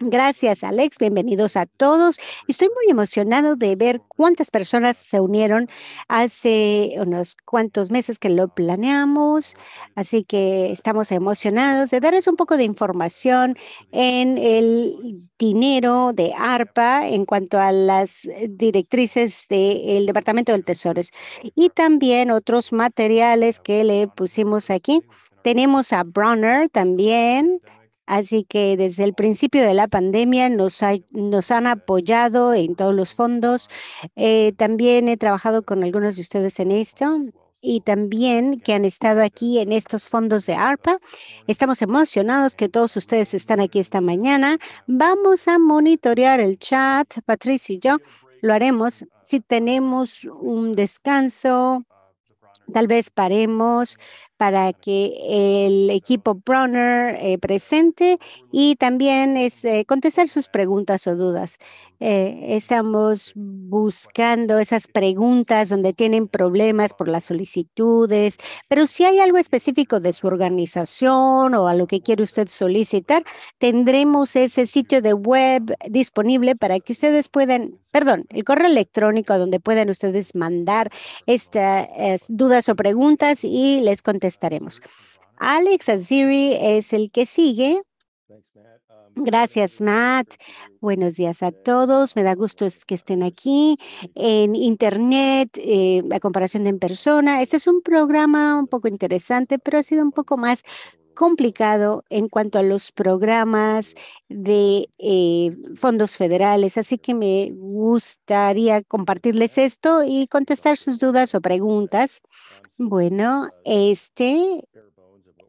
Gracias, Alex. Bienvenidos a todos. Estoy muy emocionado de ver cuántas personas se unieron hace unos cuantos meses que lo planeamos. Así que estamos emocionados de darles un poco de información en el dinero de ARPA en cuanto a las directrices del Departamento del Tesoro y también otros materiales que le pusimos aquí. Tenemos a Bronner también Así que desde el principio de la pandemia nos, nos han apoyado en todos los fondos. Eh, también he trabajado con algunos de ustedes en esto y también que han estado aquí en estos fondos de ARPA. Estamos emocionados que todos ustedes están aquí esta mañana. Vamos a monitorear el chat, Patricia y yo. Lo haremos si tenemos un descanso, Tal vez paremos, para que el equipo Brunner eh, presente y también es, este, contestar sus preguntas o dudas. Eh, estamos buscando esas preguntas donde tienen problemas por las solicitudes, pero si hay algo específico de su organización o a lo que quiere usted solicitar, tendremos ese sitio de web disponible para que ustedes puedan, perdón, el correo electrónico donde puedan ustedes mandar estas dudas o preguntas y les contestaremos. Alex Aziri es el que sigue. Gracias, Matt. Buenos días a todos. Me da gusto que estén aquí en Internet, la eh, comparación de en persona. Este es un programa un poco interesante, pero ha sido un poco más complicado en cuanto a los programas de eh, fondos federales, así que me gustaría compartirles esto y contestar sus dudas o preguntas. Bueno, este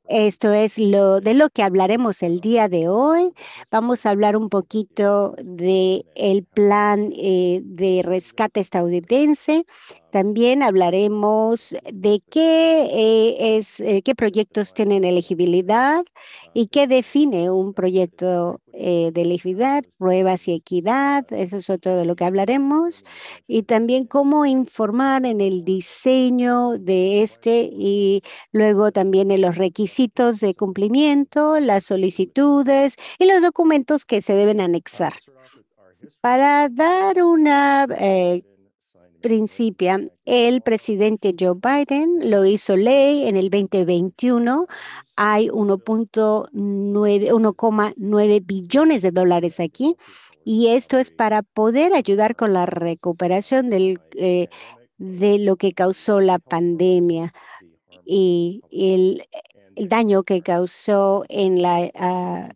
esto es lo de lo que hablaremos el día de hoy. Vamos a hablar un poquito de el plan eh, de rescate estadounidense también hablaremos de qué, eh, es, eh, qué proyectos tienen elegibilidad y qué define un proyecto eh, de elegibilidad, pruebas y equidad. Eso es otro de lo que hablaremos. Y también cómo informar en el diseño de este y luego también en los requisitos de cumplimiento, las solicitudes y los documentos que se deben anexar. Para dar una principia, el presidente Joe Biden lo hizo ley en el 2021. Hay 1.9 billones de dólares aquí y esto es para poder ayudar con la recuperación del, eh, de lo que causó la pandemia y el, daño que causó en la... Ah,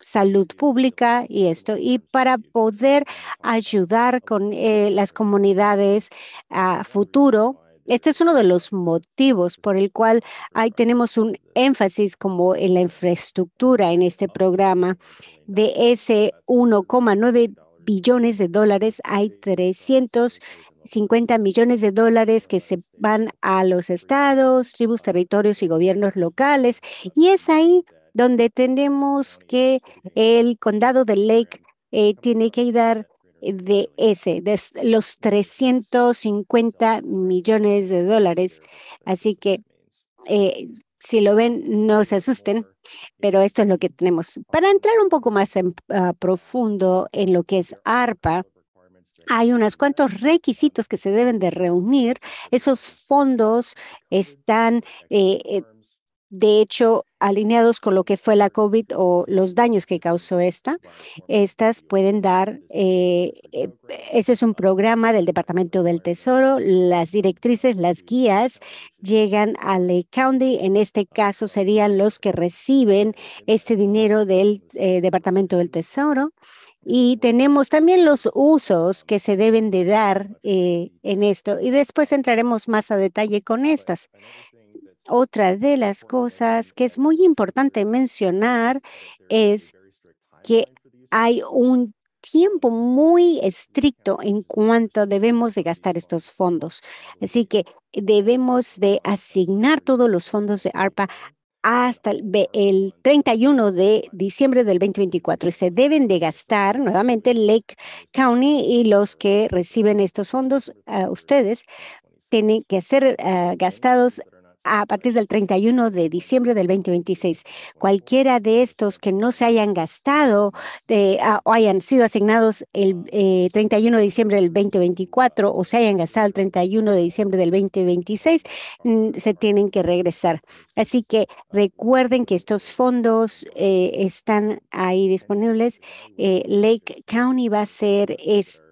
salud pública y esto, y para poder ayudar con eh, las comunidades a futuro. Este es uno de los motivos por el cual ahí tenemos un énfasis como en la infraestructura en este programa. De ese 1,9 billones de dólares, hay 350 millones de dólares que se van a los estados, tribus, territorios y gobiernos locales. Y es ahí donde tenemos que el condado de Lake eh, tiene que ayudar de ese, de los 350 millones de dólares. Así que eh, si lo ven, no se asusten, pero esto es lo que tenemos. Para entrar un poco más en, profundo en lo que es ARPA, hay unos cuantos requisitos que se deben de reunir. Esos fondos están, eh, de hecho, alineados con lo que fue la COVID o los daños que causó esta. Estas pueden dar, eh, eh, ese es un programa del Departamento del Tesoro, las directrices, las guías llegan a Lake County, en este caso serían los que reciben este dinero del eh, Departamento del Tesoro. Y tenemos también los usos que se deben de dar en esto. Y después entraremos más a detalle con estas. Otra de las cosas que es muy importante mencionar es que hay un tiempo muy estricto en cuanto debemos de gastar estos fondos. Así que debemos de asignar todos los fondos de ARPA hasta el, 31 de diciembre del 2024 y se deben de gastar nuevamente Lake County y los que reciben estos fondos, ah, ustedes tienen que ser ah, gastados a partir del 31 de diciembre del 2026. Cualquiera de estos que no se hayan gastado de, ah, o hayan sido asignados el 31 eh, de diciembre del 2024 o se hayan gastado el 31 de diciembre del 2026, mm, se tienen que regresar. Así que recuerden que estos fondos eh, están ahí disponibles. Eh, Lake County va a ser este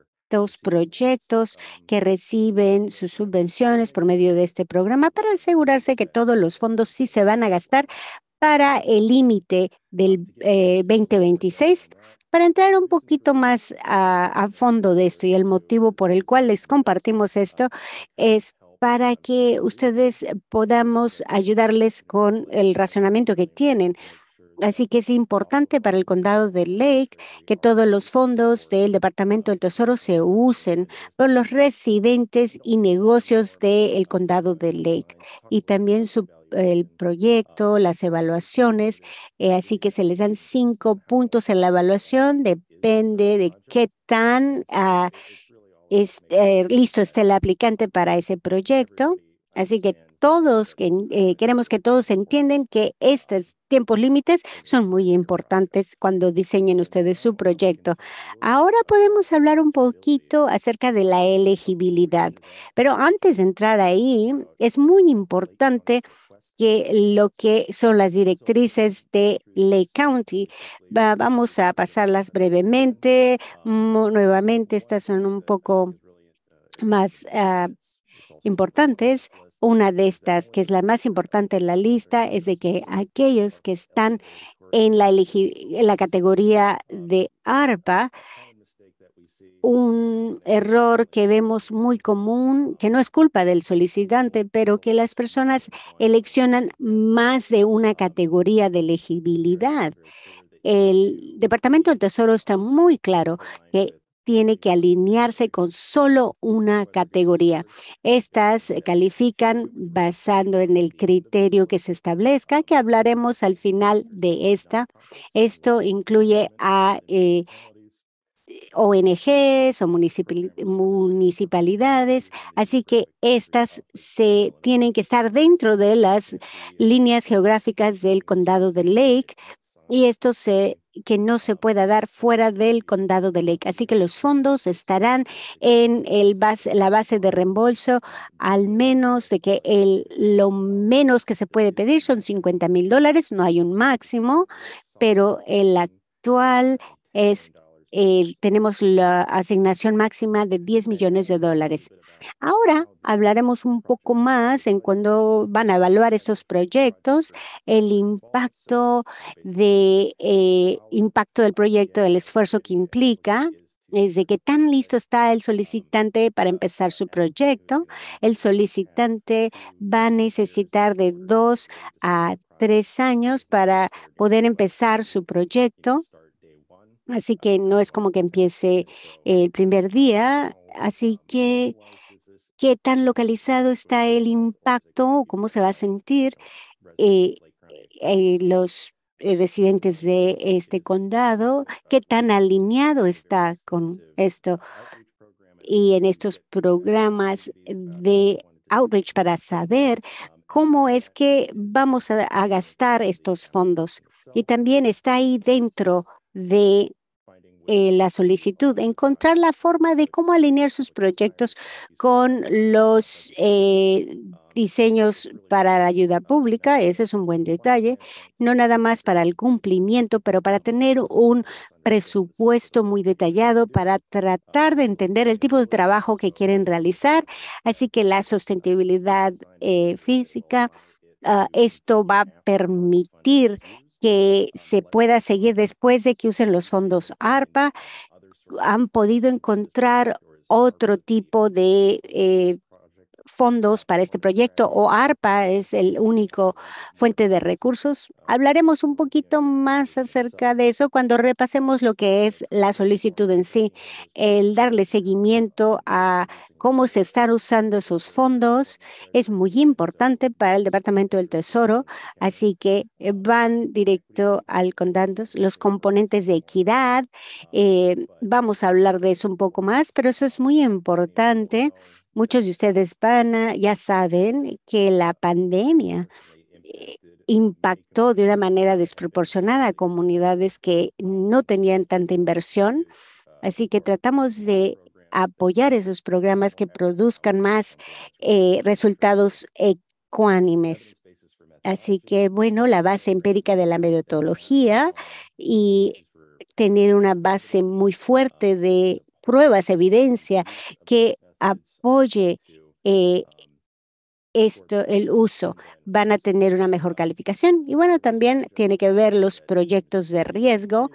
proyectos que reciben sus subvenciones por medio de este programa para asegurarse que todos los fondos sí se van a gastar para el límite del 2026. Eh, para entrar un poquito más a, fondo de esto y el motivo por el cual les compartimos esto es para que ustedes podamos ayudarles con el razonamiento que tienen Así que es importante para el condado de Lake que todos los fondos del Departamento del Tesoro se usen por los residentes y negocios del condado de Lake y también el proyecto, las evaluaciones, eh, así que se les dan cinco puntos en la evaluación, depende de qué tan ah, eh, listo esté el aplicante para ese proyecto. Así que todos, eh, queremos que todos entiendan que estos tiempos límites son muy importantes cuando diseñen ustedes su proyecto. Ahora podemos hablar un poquito acerca de la elegibilidad, pero antes de entrar ahí, es muy importante que lo que son las directrices de Lake County. vamos a pasarlas brevemente. nuevamente, estas son un poco más ah, importantes. Una de estas, que es la más importante en la lista, es de que aquellos que están en la, categoría de ARPA, un error que vemos muy común, que no es culpa del solicitante, pero que las personas eleccionan más de una categoría de elegibilidad el Departamento del Tesoro está muy claro que tiene que alinearse con solo una categoría. Estas califican basando en el criterio que se establezca, que hablaremos al final de esta. Esto incluye a eh, ONGs o municipalidades, así que estas se tienen que estar dentro de las líneas geográficas del condado de Lake y esto se que no se pueda dar fuera del condado de Lake. Así que los fondos estarán en el la base de reembolso, al menos de que el, lo menos que se puede pedir son 50 mil dólares, no hay un máximo, pero el actual es tenemos la asignación máxima de 10 millones de dólares. Ahora hablaremos un poco más en cuándo van a evaluar estos proyectos, el impacto, de, eh, impacto del proyecto, el esfuerzo que implica desde qué tan listo está el solicitante para empezar su proyecto. El solicitante va a necesitar de dos a tres años para poder empezar su proyecto. Así que no es como que empiece el primer día. Así que, ¿qué tan localizado está el impacto? o ¿Cómo se va a sentir eh, eh, los eh, residentes de este condado? ¿Qué tan alineado está con esto? Y en estos programas de outreach para saber cómo es que vamos a gastar estos fondos. Y también está ahí dentro de eh, la solicitud, encontrar la forma de cómo alinear sus proyectos con los eh, diseños para la ayuda pública. Ese es un buen detalle, no nada más para el cumplimiento, pero para tener un presupuesto muy detallado para tratar de entender el tipo de trabajo que quieren realizar. Así que la sostenibilidad eh, física, ah, esto va a permitir que se pueda seguir después de que usen los fondos ARPA, han podido encontrar otro tipo de eh, fondos para este proyecto o ARPA es el único fuente de recursos. Hablaremos un poquito más acerca de eso cuando repasemos lo que es la solicitud en sí, el darle seguimiento a cómo se están usando esos fondos es muy importante para el Departamento del Tesoro, así que eh, van directo al contando los componentes de equidad. Eh, vamos a hablar de eso un poco más, pero eso es muy importante. Muchos de ustedes van a, ya saben que la pandemia eh, impactó de una manera desproporcionada a comunidades que no tenían tanta inversión. Así que tratamos de apoyar esos programas que produzcan más eh, resultados ecuánimes. Así que, bueno, la base empírica de la metodología y tener una base muy fuerte de pruebas, evidencia que apoye eh, esto, el uso, van a tener una mejor calificación. Y bueno, también tiene que ver los proyectos de riesgo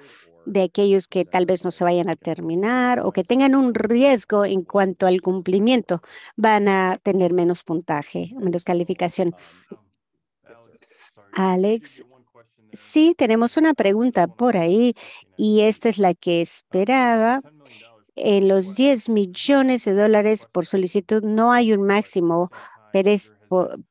de aquellos que tal vez no se vayan a terminar o que tengan un riesgo en cuanto al cumplimiento, van a tener menos puntaje, menos calificación. Alex, sí, tenemos una pregunta por ahí y esta es la que esperaba. En los 10 millones de dólares por solicitud no hay un máximo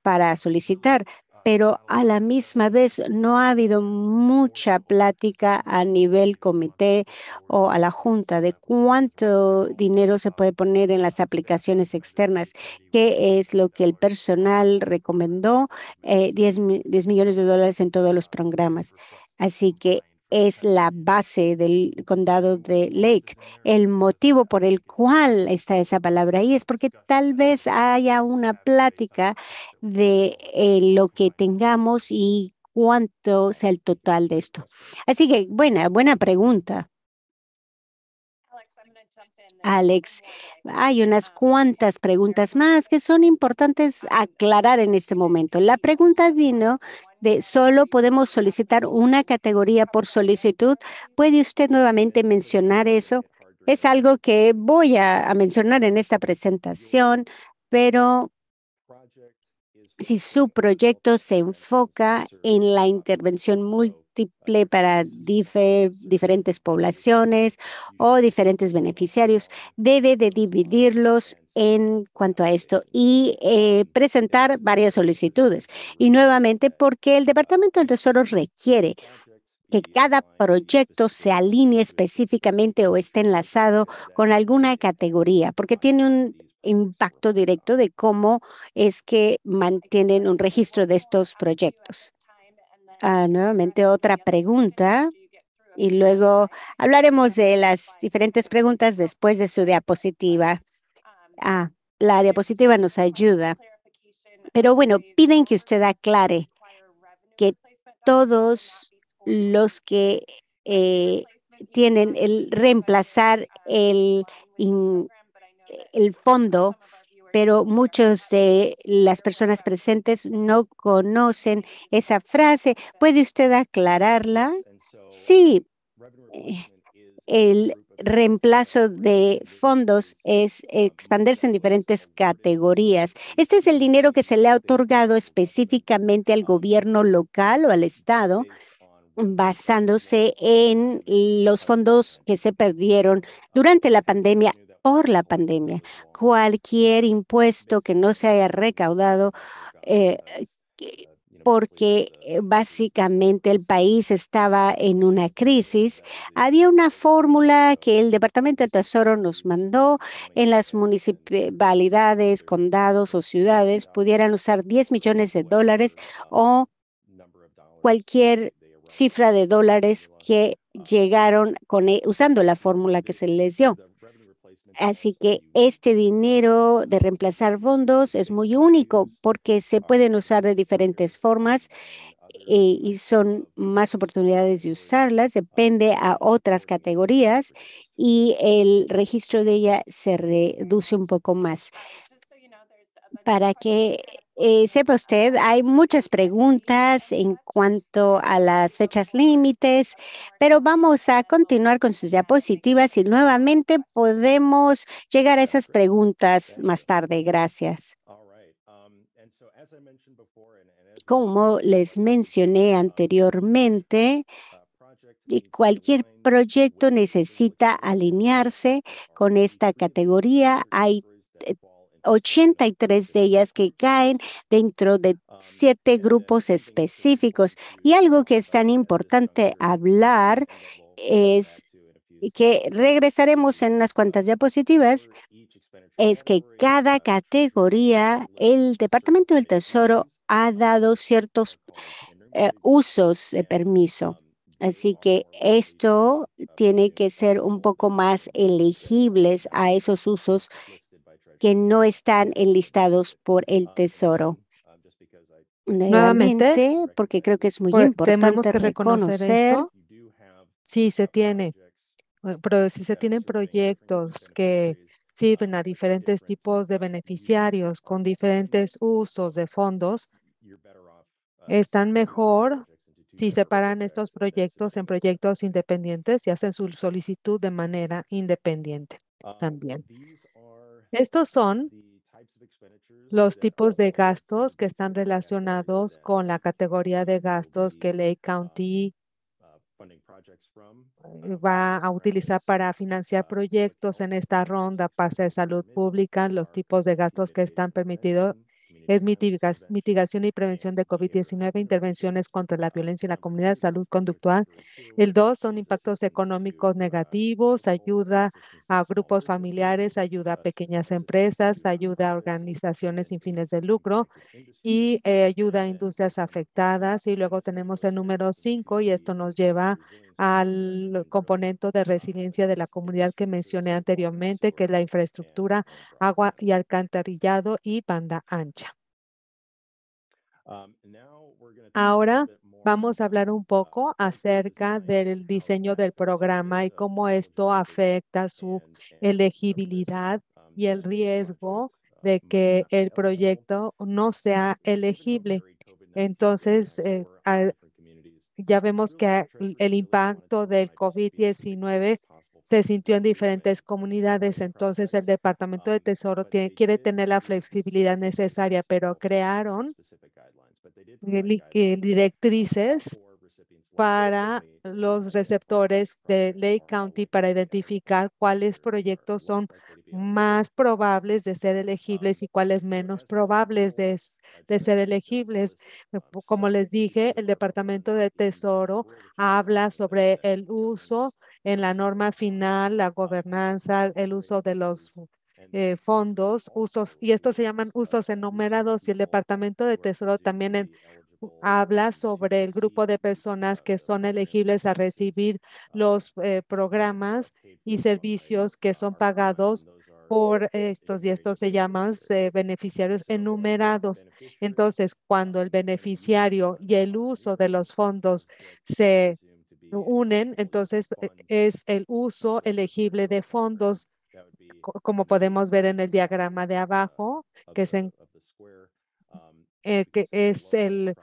para solicitar, pero a la misma vez no ha habido mucha plática a nivel comité o a la junta de cuánto dinero se puede poner en las aplicaciones externas, que es lo que el personal recomendó, 10, eh, 10 millones de dólares en todos los programas. Así que es la base del condado de Lake. El motivo por el cual está esa palabra ahí es porque tal vez haya una plática de eh, lo que tengamos y cuánto sea el total de esto. Así que, buena, buena pregunta. Alex, hay unas cuantas preguntas más que son importantes aclarar en este momento. La pregunta vino de solo podemos solicitar una categoría por solicitud. ¿Puede usted nuevamente mencionar eso? Es algo que voy a, mencionar en esta presentación, pero si su proyecto se enfoca en la intervención multi para diferentes poblaciones o diferentes beneficiarios, debe de dividirlos en cuanto a esto y eh, presentar varias solicitudes. Y nuevamente, porque el Departamento del Tesoro requiere que cada proyecto se alinee específicamente o esté enlazado con alguna categoría, porque tiene un impacto directo de cómo es que mantienen un registro de estos proyectos. Ah, nuevamente otra pregunta y luego hablaremos de las diferentes preguntas después de su diapositiva. Ah, la diapositiva nos ayuda. Pero bueno, piden que usted aclare que todos los que eh, tienen el reemplazar el, el fondo pero muchos de las personas presentes no conocen esa frase. ¿Puede usted aclararla? Sí, eh, el reemplazo de fondos es expandirse en diferentes categorías. Este es el dinero que se le ha otorgado específicamente al gobierno local o al Estado basándose en los fondos que se perdieron durante la pandemia por la pandemia. Cualquier impuesto que no se haya recaudado eh, porque eh, básicamente el país estaba en una crisis, había una fórmula que el Departamento del Tesoro nos mandó en las municipalidades, condados o ciudades pudieran usar 10 millones de dólares o cualquier cifra de dólares que llegaron con, e, usando la fórmula que se les dio. Así que este dinero de reemplazar fondos es muy único porque se ah, pueden usar de diferentes formas eh, y son más oportunidades de usarlas, depende a otras categorías y el registro de ella se reduce un poco más. Para que eh, sepa usted, hay muchas preguntas en cuanto a las fechas límites, pero vamos a continuar con sus diapositivas y nuevamente podemos llegar a esas preguntas más tarde. Gracias. Um, Como les mencioné um, anteriormente, uh, cualquier proyecto necesita alinearse con esta categoría. Hay 83 de ellas que caen dentro de siete grupos específicos. Y algo que es tan importante hablar es que regresaremos en unas cuantas diapositivas, es que cada categoría, el Departamento del Tesoro ha dado ciertos eh, usos de permiso. Um, Así que esto tiene que ser un poco más elegibles a esos usos que no están enlistados por el ah, Tesoro. Ah, Nuevamente, porque creo que es muy importante reconocer, si sí, se tiene, pero si se tienen proyectos que sirven a diferentes tipos de beneficiarios con diferentes usos de fondos, uh, están mejor si separan estos proyectos en proyectos independientes y hacen su solicitud de manera independiente ah, también. Estos son los tipos de gastos que están relacionados con la categoría de gastos que Lake uh, County uh, uh, eh, va a utilizar para financiar proyectos en esta ronda, pase de salud pública, los tipos de gastos que están permitidos es mitigación y prevención de COVID-19, intervenciones contra la violencia en la comunidad, salud conductual. El dos son impactos económicos negativos, ayuda a grupos familiares, ayuda a pequeñas empresas, ayuda a organizaciones sin fines de lucro y ayuda a industrias afectadas. Y luego tenemos el número cinco y esto nos lleva al componente de resiliencia de la comunidad que mencioné anteriormente, que es la infraestructura, agua y alcantarillado y banda ancha. Um, Ahora vamos a hablar un poco acerca del diseño del programa y cómo esto afecta su elegibilidad um, y el riesgo de que el proyecto no sea elegible. Entonces, eh, ya vemos que el impacto del COVID-19 se sintió en diferentes comunidades. Entonces, el Departamento de um, Tesoro quiere tener la flexibilidad necesaria, pero crearon directrices para los receptores de Lake County para identificar cuáles proyectos son más probables de ser um, elegibles y cuáles menos probables de, de, ser elegibles. Como les dije, el Departamento de Tesoro habla sobre el uso en la norma final, la gobernanza, el uso de los eh, fondos, usos, y estos se llaman usos enumerados y el Departamento de Tesoro también habla sobre el grupo de personas que son elegibles a recibir los eh, programas y servicios que son pagados por estos y estos se llaman eh, beneficiarios enumerados. Entonces, cuando el beneficiario y el uso de los fondos se unen, entonces es el uso elegible de fondos como podemos ver en el diagrama de abajo, que es, um, eh, que es el,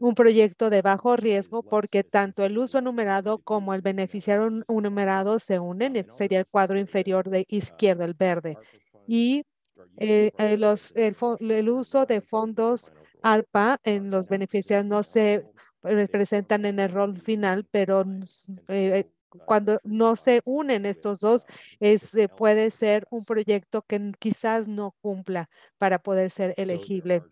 un proyecto de bajo riesgo porque tanto el uso enumerado como el beneficiario enumerado se unen. Sería el cuadro inferior de uh, izquierda, el verde. Y eh, eh, los, el, uso de fondos ARPA uh, en los uh, beneficiarios no se representan en el rol final, pero cuando no se unen estos dos, eh, puede ser un proyecto que quizás no cumpla para poder ser elegible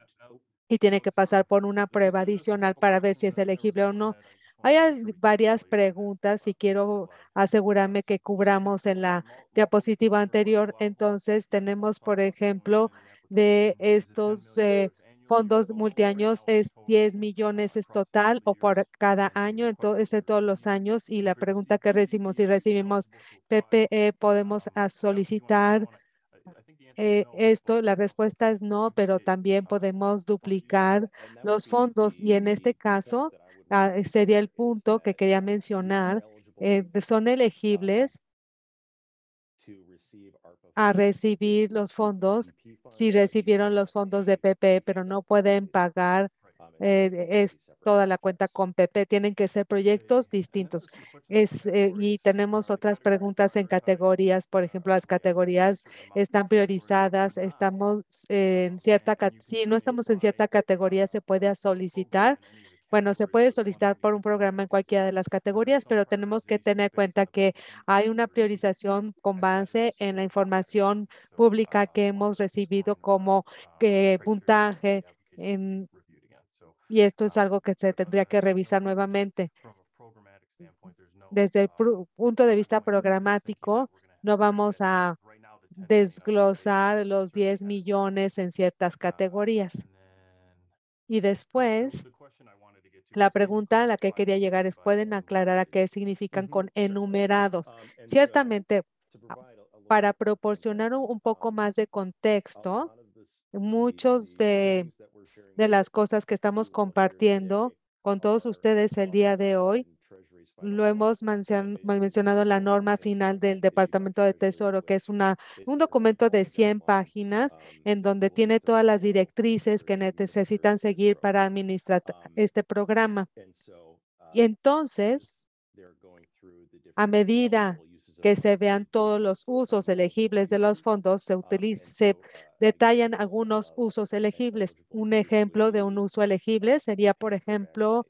y tiene que pasar por una prueba adicional para ver si es elegible o no. Hay varias preguntas y quiero asegurarme que cubramos en la diapositiva anterior. Entonces, tenemos, por ejemplo, de estos eh, fondos multiaños es 10 millones es total o por cada año, entonces todos los años. Y la pregunta que recibimos, si recibimos PPE, ¿podemos ah, solicitar eh, esto? La respuesta es no, pero también podemos duplicar los fondos. Y en este caso, ah, sería el punto que quería mencionar, eh, son elegibles a recibir los fondos, si recibieron los fondos de PP, pero no pueden pagar eh, es toda la cuenta con PP. Tienen que ser proyectos distintos. Eh, y tenemos otras preguntas en categorías. Por ejemplo, las categorías están priorizadas. Estamos en cierta, si no estamos en cierta categoría, se puede solicitar bueno, se puede solicitar por un programa en cualquiera de las categorías, pero tenemos que tener en cuenta que hay una priorización con base en la información pública que hemos recibido como puntaje y esto es algo que se tendría que revisar nuevamente. Desde el punto de vista programático, no vamos a desglosar los 10 millones en ciertas categorías. Y después, la pregunta a la que quería llegar es, ¿pueden aclarar a qué significan con enumerados? Um, Ciertamente, ah, para proporcionar un poco más de contexto, muchos de, de las cosas que estamos compartiendo con todos ustedes el día de hoy lo hemos mencionado en la norma final del Departamento de Tesoro, que es una, un documento de 100 páginas en donde tiene todas las directrices que necesitan seguir para administrar este programa. Y entonces, a medida que se vean todos los usos elegibles de los fondos, se, utilice se detallan algunos usos elegibles. Un ejemplo de un uso elegible sería, por ejemplo,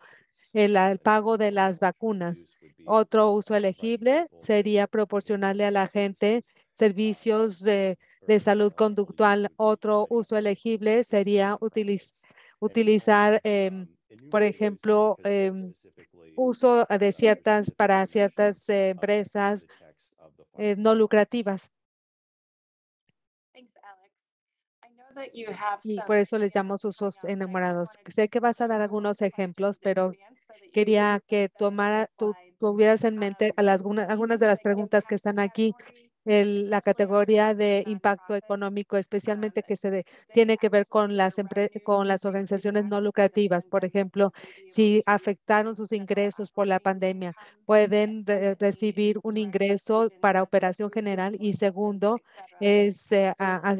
el, pago de las vacunas. Otro uso elegible sería proporcionarle a la gente servicios de, salud conductual. Otro uso elegible sería utilizar, em, por ejemplo, em, uso de ciertas para ciertas empresas eh, no lucrativas. Y por eso les llamo usos enamorados. Sé que vas a dar algunos ejemplos, pero quería que tomara, tu, tuvieras en mente algunas de las preguntas que están aquí la categoría de impacto económico, especialmente que se tiene que ver con las, con las organizaciones no lucrativas. Por ejemplo, si afectaron sus ingresos por la pandemia, pueden recibir un ingreso para operación general y segundo, es eh,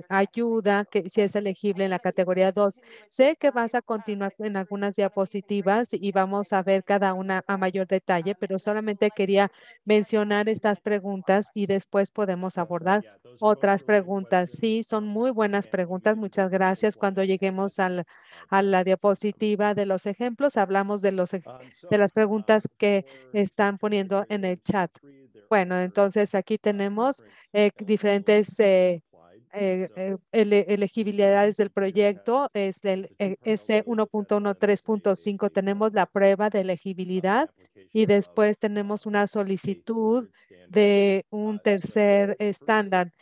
ayuda que si es elegible en la categoría 2. Sé que vas a continuar en algunas diapositivas y vamos a ver cada una a mayor detalle, pero solamente quería mencionar estas preguntas y después poder podemos abordar otras preguntas. Sí, son muy buenas preguntas. Muchas gracias. Cuando lleguemos al, a la diapositiva de los ejemplos, hablamos de, los, de las preguntas que están poniendo en el chat. Bueno, entonces aquí tenemos eh, diferentes eh, eh, eh del proyecto es del S1.13.5 este eh, tenemos la prueba de elegibilidad y después tenemos una solicitud de un tercer estándar.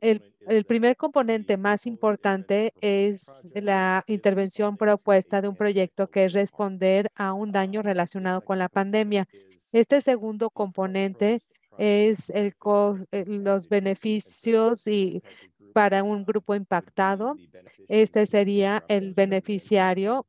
El, el, primer componente más importante este es la intervención propuesta de un proyecto que es responder a un daño relacionado con la pandemia. Este segundo componente es el eh, los beneficios y para un grupo impactado. Este sería el beneficiario.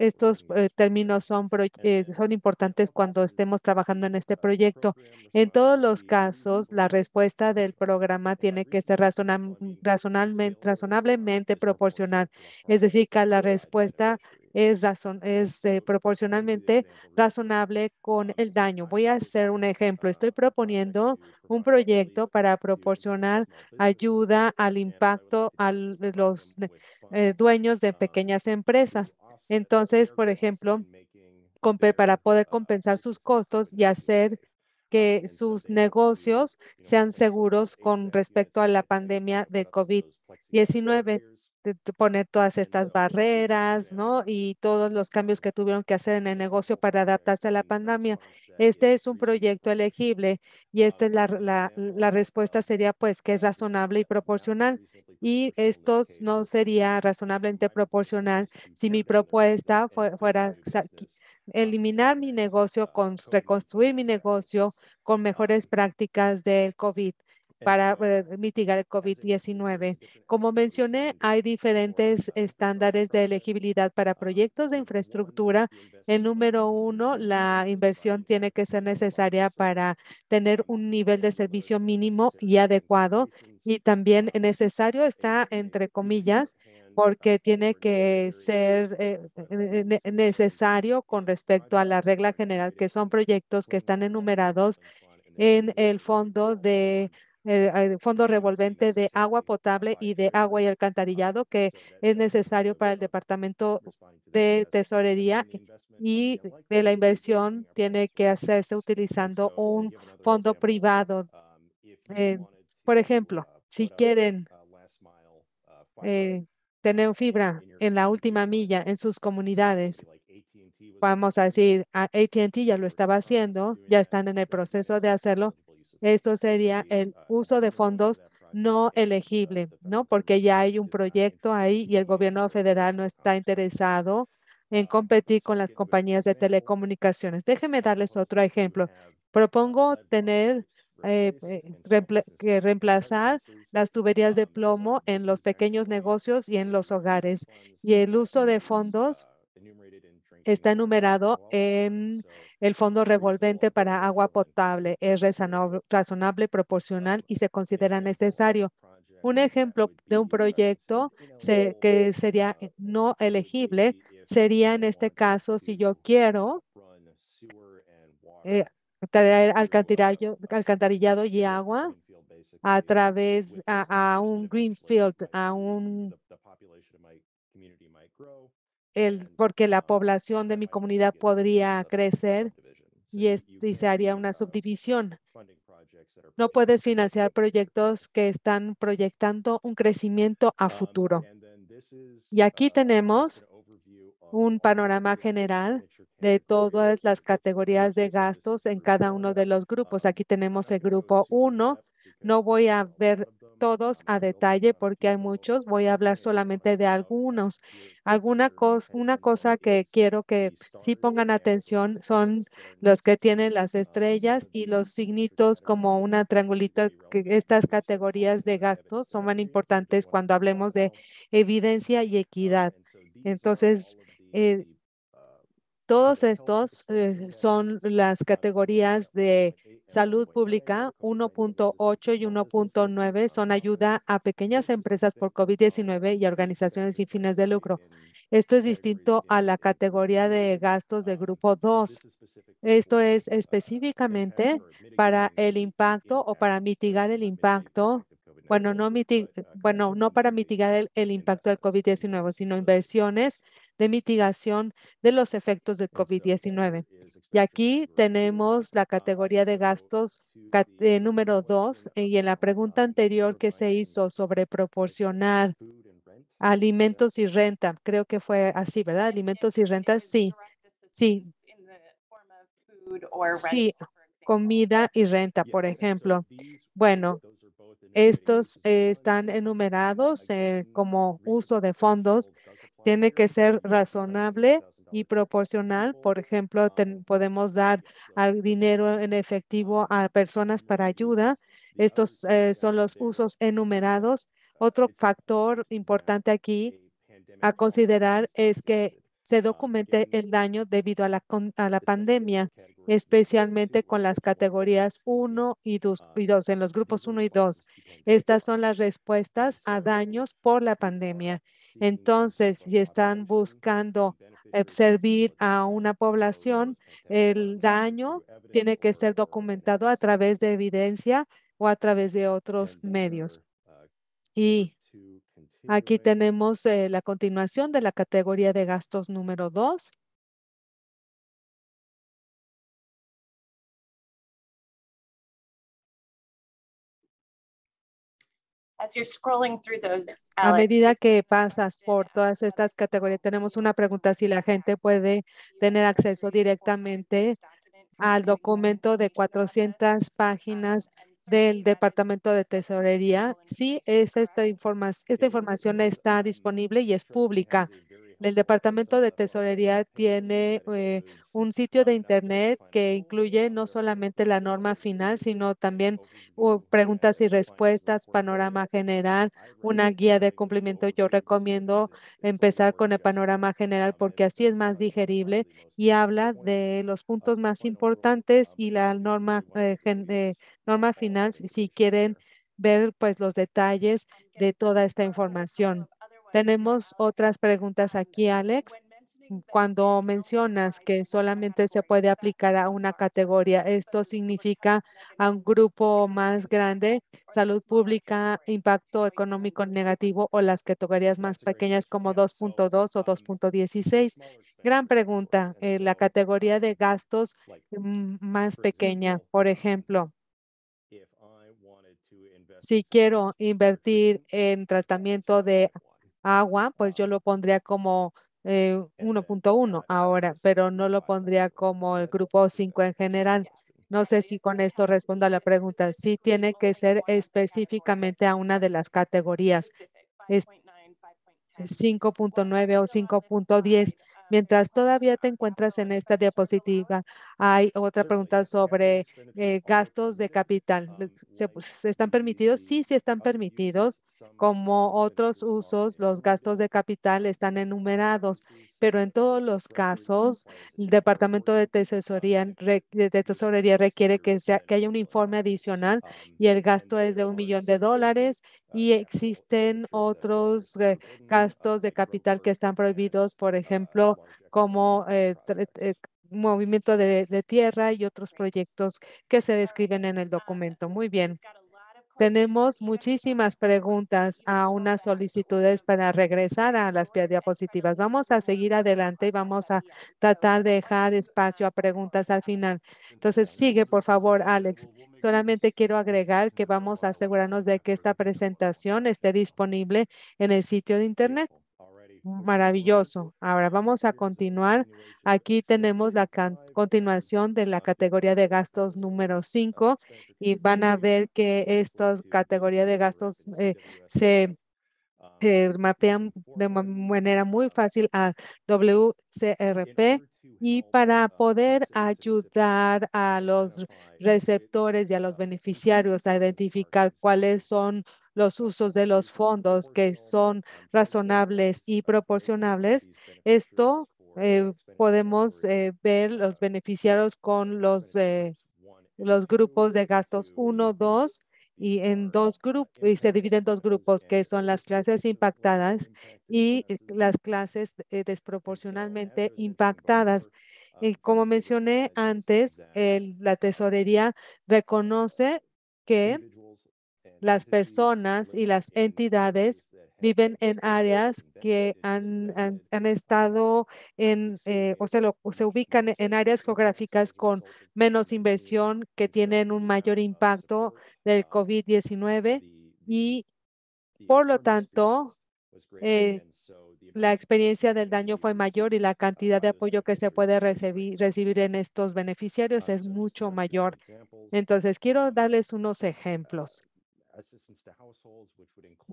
Estos eh, términos son, eh, son importantes cuando estemos trabajando en este uh, proyecto. En todos los casos, la respuesta del programa tiene que ser razonablemente, razonablemente proporcional, es decir, que la respuesta es, es eh, proporcionalmente razonable con el daño. Voy a hacer un ejemplo. Estoy proponiendo un proyecto para proporcionar ayuda al impacto a eh, los pues eh, dueños de pequeñas empresas. Entonces, por ejemplo, para poder compensar sus costos y hacer que sus negocios sean seguros este con respecto a la pandemia de COVID-19 poner todas estas pues barreras, ¿no? Y todos los cambios que tuvieron que hacer en el negocio para eh, adaptarse a la pandemia. Este es un proyecto elegible y ah, esta es la, respuesta sería pues que es razonable y proporcional. Y esto no sería razonablemente pues proporcional si mi propuesta fuera pues eliminar mi negocio, ah, con, reconstruir mi negocio con mejores prácticas del COVID. Eh, para eh, mitigar el COVID-19. Como mencioné, hay diferentes estándares de elegibilidad para proyectos de infraestructura. El número uno, la inversión tiene que ser necesaria para tener un nivel de servicio mínimo y adecuado. Y también necesario está, entre comillas, porque tiene que ser eh, necesario con respecto a la regla general, que son proyectos que están enumerados en el fondo de el, eh, fondo revolvente de agua potable y de agua y alcantarillado que es necesario para el Departamento de Tesorería y de la inversión tiene que hacerse utilizando un fondo privado. Um, eh, por ejemplo, uh, si quieren uh, eh, tener fibra en la última milla en sus comunidades, vamos a decir, ATT ya lo estaba uh, haciendo, ya están en el proceso de hacerlo eso sería el uso de fondos no elegible, ¿no? Porque ya hay un proyecto ahí y el gobierno federal no está interesado en competir con las compañías de telecomunicaciones. Déjenme darles otro ejemplo. Propongo tener que reemplazar las tuberías de plomo en los pequeños negocios y en los hogares y el uso de fondos está enumerado en el fondo revolvente para agua potable. Es razonable, proporcional y se considera necesario. Un ejemplo de un proyecto que sería uh, no elegible sería en este caso si yo quiero eh, alcantarillado y agua a través a un greenfield, a un porque la población de mi comunidad podría crecer y, y se haría una subdivisión. No puedes financiar proyectos que están proyectando un crecimiento a futuro. Y aquí tenemos un panorama general de todas las categorías de gastos en cada uno de los grupos. Aquí tenemos el grupo 1. No voy a ver todos a detalle porque hay muchos. Voy a hablar solamente de algunos. Alguna cosa, una cosa que quiero que sí pongan atención son los que tienen las estrellas y los signitos como una triangulita. Que estas categorías de gastos son más importantes cuando hablemos de evidencia y equidad. Entonces, eh, todos estos eh, son las categorías de salud pública 1.8 y 1.9 son ayuda a pequeñas empresas por COVID-19 y organizaciones sin fines de lucro. Esto es distinto a la categoría de gastos del grupo 2. Esto es específicamente para el impacto o para mitigar el impacto bueno, no, eh, bueno, no para mitigar el, impacto del COVID-19, sino inversiones de mitigación de los efectos del COVID-19. Y aquí tenemos la ah, categoría de gastos eh, número dos. y en la pregunta anterior que se hizo sobre proporcionar alimentos y renta, creo que fue así, ¿verdad? Alimentos y renta, sí, sí. Sí, comida y renta, por ejemplo. Bueno, estos eh, están enumerados eh, como uso de fondos. Tiene que ser razonable y proporcional. Por ejemplo, podemos dar al dinero en efectivo a personas para ayuda. Estos eh, son los usos enumerados. Otro factor importante aquí a considerar es que se ah, documente el daño debido a la, a la pandemia, especialmente con las categorías 1 y 2, ah, y 2, en los grupos 1 y 2. Estas son las respuestas a daños por la pandemia. Entonces, si están buscando servir a una población, el daño tiene que ser documentado a través de evidencia o a través de otros medios. Ah, y Aquí tenemos eh, la continuación de la categoría de gastos número 2. A medida que pasas por todas estas categorías, tenemos una pregunta si la gente puede tener acceso directamente al documento de 400 páginas del Departamento de Tesorería. Sí, es esta, informa esta información está disponible y es pública el Departamento de Tesorería tiene eh, un sitio de Internet que incluye no solamente la norma final, sino también uh, preguntas y respuestas, panorama general, una guía de cumplimiento. Yo recomiendo empezar con el panorama general porque así es más digerible y habla de los puntos más importantes y la norma, eh, eh, norma final si quieren ver pues los detalles de toda esta información. Tenemos otras preguntas aquí, Alex. Cuando mencionas que solamente se puede aplicar a una categoría, ¿esto significa a un grupo más grande, salud pública, impacto económico negativo o las categorías más pequeñas como 2.2 o 2.16? Gran pregunta. Eh, la categoría de gastos mm, más pequeña, por ejemplo, si quiero invertir en tratamiento de agua, pues yo lo pondría como 1.1 eh, ahora, pero no lo pondría como el grupo 5 en general. No sé si con esto respondo a la pregunta. Sí tiene que ser específicamente a una de las categorías, Es 5.9 o 5.10. Mientras todavía te encuentras en esta diapositiva, hay otra pregunta sobre eh, gastos de capital. Um, ¿Se, ¿Están permitidos? Sí, sí están permitidos. Como otros usos, los gastos de capital están enumerados, pero en todos los casos, el Departamento de Tesorería, requiere que, que haya un informe adicional y el gasto es de un millón de este dólares y existen otros eh, gastos de capital que están prohibidos, por ejemplo, como eh, eh, movimiento de tierra y otros pues, proyectos que se describen en el documento. Muy bien. Tenemos muchísimas preguntas a unas solicitudes para regresar a las diapositivas. Vamos a seguir adelante y vamos a tratar de dejar espacio a preguntas al final. Entonces, sigue, por favor, Alex. Solamente quiero agregar que vamos a asegurarnos de que esta presentación esté disponible en el sitio de Internet. Maravilloso. Ahora vamos a continuar. Aquí tenemos la continuación de la categoría de gastos número 5 y van a ver que estas categorías de gastos eh, se mapean de manera muy fácil a WCRP y para poder ayudar a los receptores y a los beneficiarios a identificar cuáles son los usos de los fondos que son razonables y proporcionables. Esto eh, podemos eh, ver los beneficiarios con los, eh, los grupos de gastos 1, 2 y en dos grupos y se dividen en dos grupos que son las clases impactadas y las clases desproporcionalmente impactadas. Um, y como mencioné antes, la tesorería reconoce que las personas y las entidades viven en áreas que han, estado en, eh, o, se se ubican en áreas geográficas con menos inversión, que tienen un mayor impacto del COVID-19 y, por lo tanto, eh, la experiencia del daño fue mayor y la cantidad de apoyo que se puede recibir, recibir en estos beneficiarios es mucho mayor. Entonces, quiero darles unos ejemplos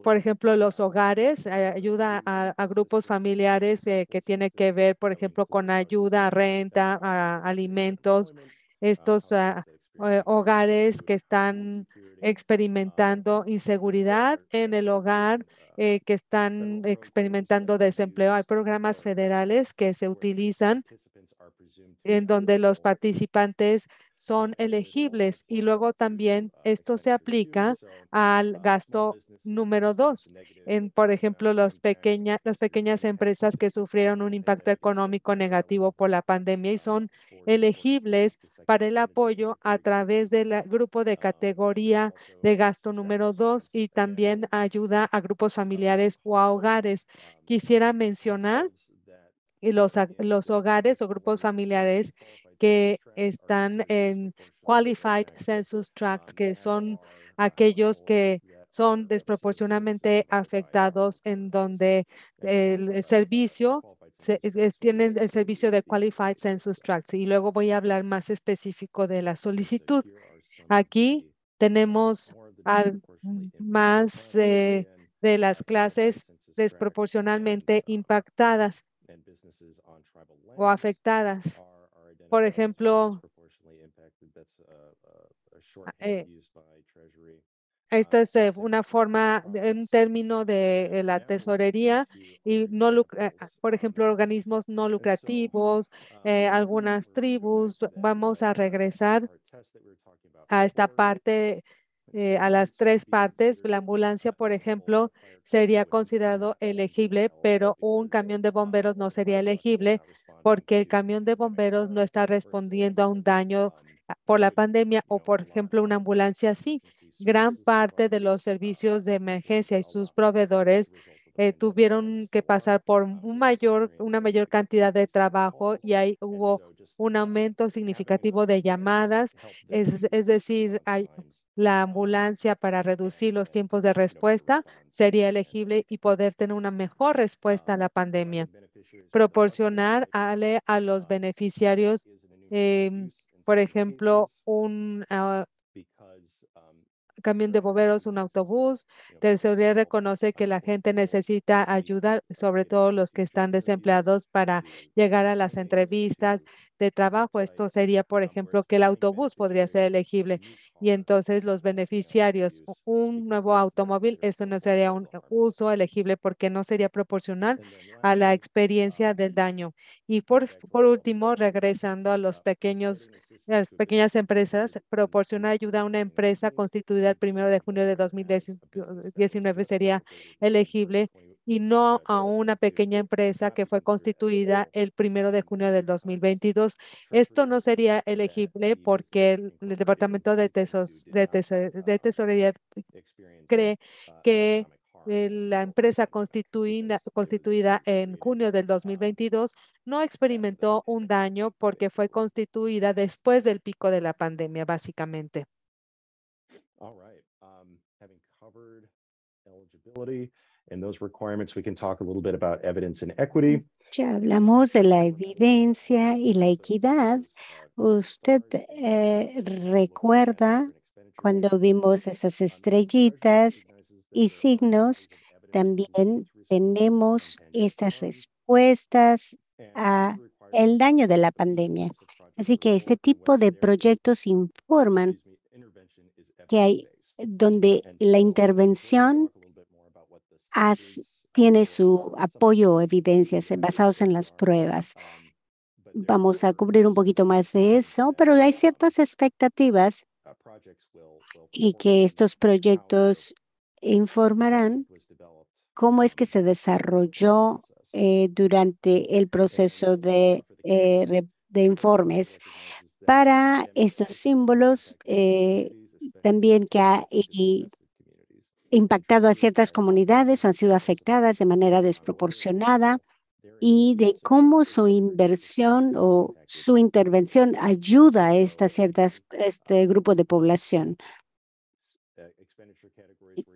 por ejemplo, los hogares, eh, ayuda a, grupos familiares eh, que tiene que ver, por ejemplo, con ayuda a renta, a alimentos, uh, estos ah, eh, hogares que están um, experimentando inseguridad en el uh, hogar, uh, que están experimentando desempleo. Hay programas federales que se utilizan en donde los participantes son elegibles y luego también esto se aplica al gasto número dos. En, por ejemplo, los las pequeñas empresas que sufrieron un impacto económico negativo por la pandemia y son elegibles para el apoyo a través del grupo de categoría de gasto número dos y también ayuda a grupos familiares o a hogares. Quisiera mencionar y los, los hogares o grupos familiares que están en Qualified Census Tracts, que son aquellos que son desproporcionadamente afectados en donde el servicio tienen el servicio de Qualified Census Tracts y luego voy a hablar más específico de la solicitud. Aquí tenemos más eh, de las clases desproporcionalmente uh, impactadas o afectadas por ejemplo, ah, eh uh, esta es eh, una forma, uh, un término de eh, la tesorería y no, por ejemplo, organismos no lucrativos, um, algunas tribus. Vamos a uh, regresar a esta parte, a las tres partes. La ambulancia, por ejemplo, sería considerado elegible, pero un camión de bomberos no sería elegible porque el camión de bomberos no está respondiendo a un daño por la pandemia o, por ejemplo, una ambulancia sí. Gran parte de los servicios de emergencia y sus proveedores eh, tuvieron que pasar por un mayor, una mayor cantidad de trabajo y ahí hubo un aumento significativo de llamadas, es, es decir, hay, la ambulancia para reducir los tiempos de respuesta sería elegible y poder tener una mejor respuesta a la pandemia. Proporcionar a los beneficiarios, em, por ejemplo, un, ah, camión de Boberos, un autobús. día, reconoce que la gente necesita ayuda, sobre todo los que están desempleados para llegar a las entrevistas de trabajo. Esto sería, por ejemplo, que el autobús podría ser elegible y entonces los beneficiarios, un nuevo automóvil, eso no sería un uso elegible porque no sería proporcional a la experiencia del daño. Y por último, regresando a los pequeños las pequeñas empresas proporciona ayuda a una empresa constituida el primero de junio de 2019 eh, sería elegible y no a una pequeña empresa que fue constituida el primero de junio del 2022. Esto no sería elegible porque el, Departamento de, Tesos, de, Tesorería eh, cree que la empresa constituida, constituida en junio del 2022 no experimentó un daño porque fue constituida después del pico de la pandemia, básicamente. Ya hablamos de la evidencia y la equidad. Usted eh, recuerda cuando vimos esas estrellitas y signos, también tenemos estas respuestas a el daño de la pandemia. Así que este tipo de proyectos informan que hay donde la intervención tiene su apoyo o evidencias basados en las pruebas. Vamos a cubrir un poquito más de eso, pero hay ciertas expectativas y que estos proyectos informarán cómo es que se desarrolló eh, durante el proceso eh, de, informes. Para estos símbolos, eh, también que ha impactado a ciertas comunidades o han sido afectadas de manera desproporcionada y de cómo su inversión o su intervención ayuda a estas ciertas este grupo de población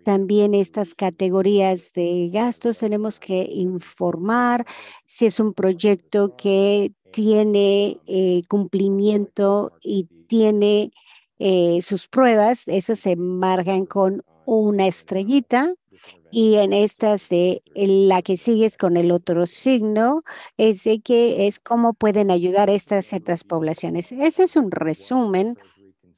también estas categorías de gastos tenemos que informar si es un proyecto que tiene eh, cumplimiento y tiene eh, sus pruebas. Esas se marcan con una estrellita y en estas de la que sigues con el otro signo es de que es cómo pueden ayudar estas ciertas poblaciones. ese es un resumen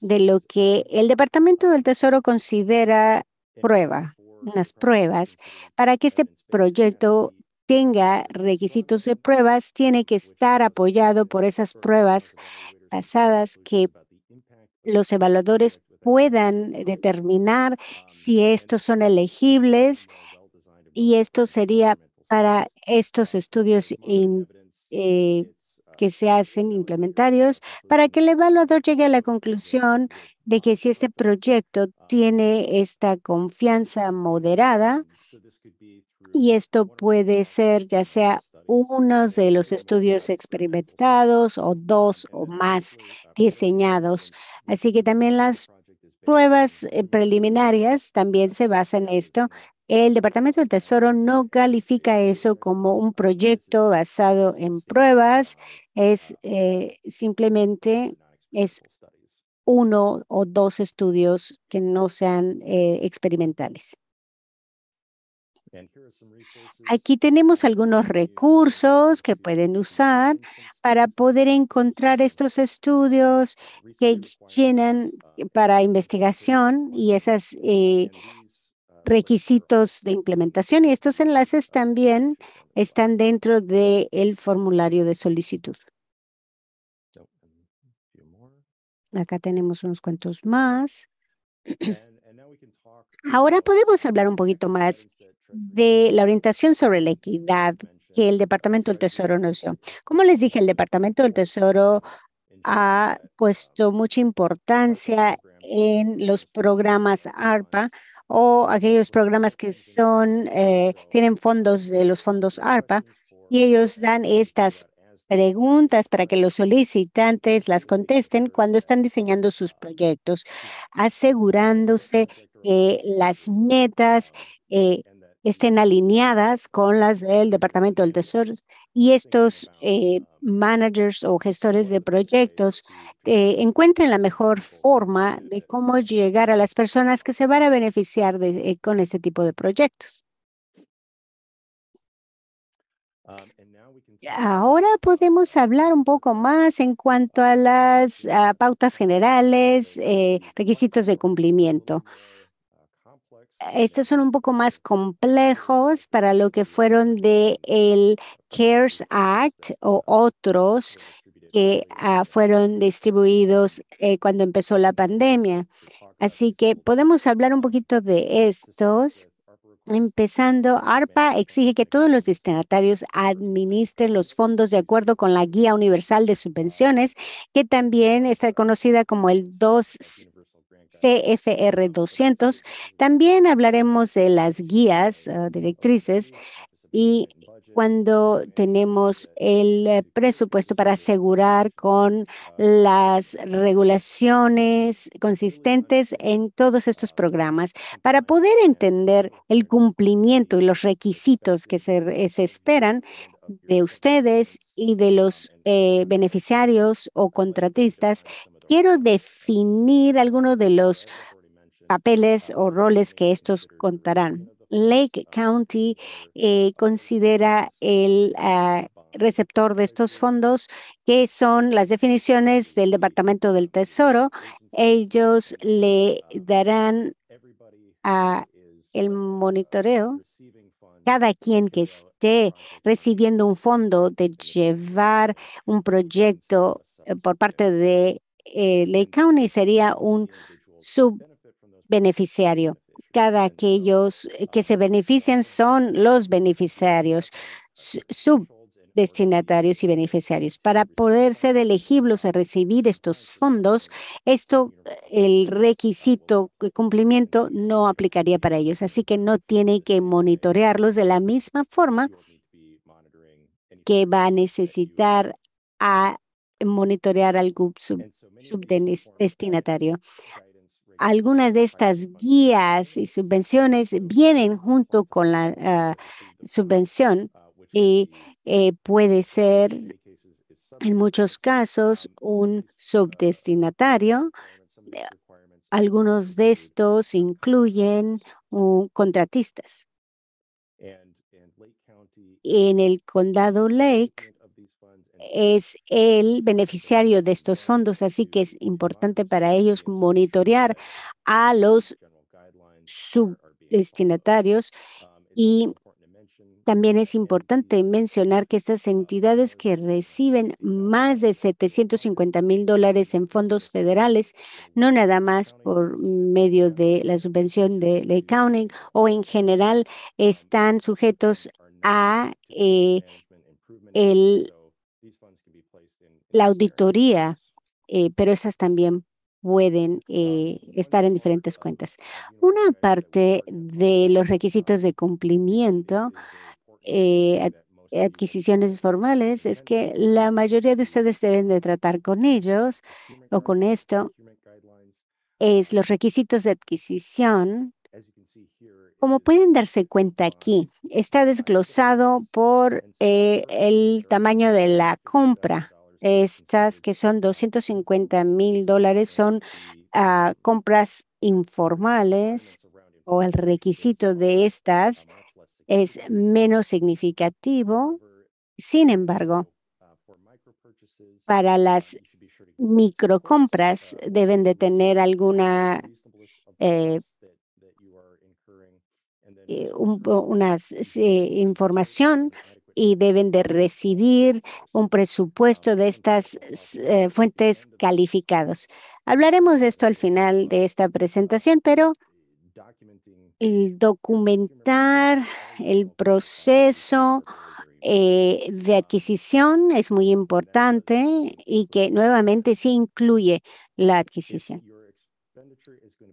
de lo que el Departamento del Tesoro considera prueba, unas pruebas. Para que este proyecto tenga requisitos de pruebas, tiene que pues, estar apoyado por esas pruebas basadas que los evaluadores puedan determinar si estos son elegibles y esto sería para estos estudios en que se hacen implementarios para que el evaluador llegue a la conclusión de que si este proyecto tiene esta confianza moderada, y esto puede ser ya sea uno de los estudios experimentados o dos o más diseñados. Así que también las pruebas eh, preliminarias también se basan en esto. El Departamento del Tesoro no califica eso como un proyecto basado en pruebas, es eh, simplemente es uno o dos estudios que no sean eh, experimentales. Aquí tenemos algunos recursos que pueden usar para poder encontrar estos estudios que llenan uh, para investigación y esos eh, uh, requisitos de implementación. Y estos enlaces uh, también están dentro del formulario de solicitud. Acá tenemos unos cuantos más. Ahora podemos hablar un poquito más de la orientación sobre la equidad que el Departamento del Tesoro nos dio. Como les dije, el Departamento del Tesoro ha uh, puesto mucha importancia en uh, los programas ARPA o aquellos programas que son, eh, tienen fondos de los fondos ARPA y ellos dan estas preguntas para que los solicitantes las contesten cuando están diseñando sus proyectos, asegurándose que las metas eh, estén alineadas con las del Departamento del Tesoro y estos eh, managers o gestores de proyectos eh, encuentren la mejor forma de cómo llegar a las personas que se van a beneficiar con este tipo de proyectos. ahora podemos hablar un poco más en cuanto a las ah, pautas generales, eh, requisitos de cumplimiento. Estos son un poco más complejos para lo que fueron de el CARES Act o otros que ah, fueron distribuidos eh, cuando empezó la pandemia. Así que podemos hablar un poquito de estos Empezando, ARPA exige que todos los destinatarios administren los fondos de acuerdo con la Guía Universal de Subvenciones, que también está conocida como el 2 CFR 200. También hablaremos de las guías ah, directrices y cuando tenemos el eh, presupuesto para asegurar con las regulaciones consistentes en todos estos programas para poder entender el cumplimiento y los requisitos que se, esperan de ustedes y de los eh, beneficiarios o contratistas, quiero definir algunos de los papeles o roles que estos contarán. Lake County eh, considera el ah, receptor de estos fondos, que son las definiciones del Departamento del Tesoro. Ellos le darán a el monitoreo cada quien que esté recibiendo un fondo de llevar un proyecto eh, por parte de eh, Lake County sería un subbeneficiario cada aquellos eh, que se benefician son los beneficiarios, subdestinatarios y beneficiarios. Para poder ser elegibles a recibir estos fondos, esto, el requisito de cumplimiento no aplicaría para ellos, así que no tiene que monitorearlos de la misma forma que va a necesitar a monitorear al sub subdestinatario algunas de estas guías y subvenciones vienen junto con la ah, subvención y eh, puede ser en muchos casos un subdestinatario. Algunos de estos incluyen uh, contratistas. En el condado Lake, es el beneficiario de estos fondos, así que es importante para ellos monitorear a los subdestinatarios y también es importante mencionar que estas entidades que reciben más de 750 mil dólares en fondos federales, no nada más por medio de la subvención de ley o en general, están sujetos a eh, el la auditoría, eh, pero esas también pueden eh, estar en diferentes cuentas. Una parte de los requisitos de cumplimiento, eh, adquisiciones formales, es que la mayoría de ustedes deben de tratar con ellos o con esto, es los requisitos de adquisición. Como pueden darse cuenta aquí, está desglosado por el tamaño de la compra estas que son 250 mil dólares son ah, compras informales o el requisito de estas es menos significativo. Sin embargo, para las microcompras deben de tener alguna eh, eh, información y deben de recibir un presupuesto de estas eh, fuentes calificados. Hablaremos de esto al final de esta presentación, pero el documentar el proceso eh, de adquisición es muy importante y que nuevamente sí incluye la adquisición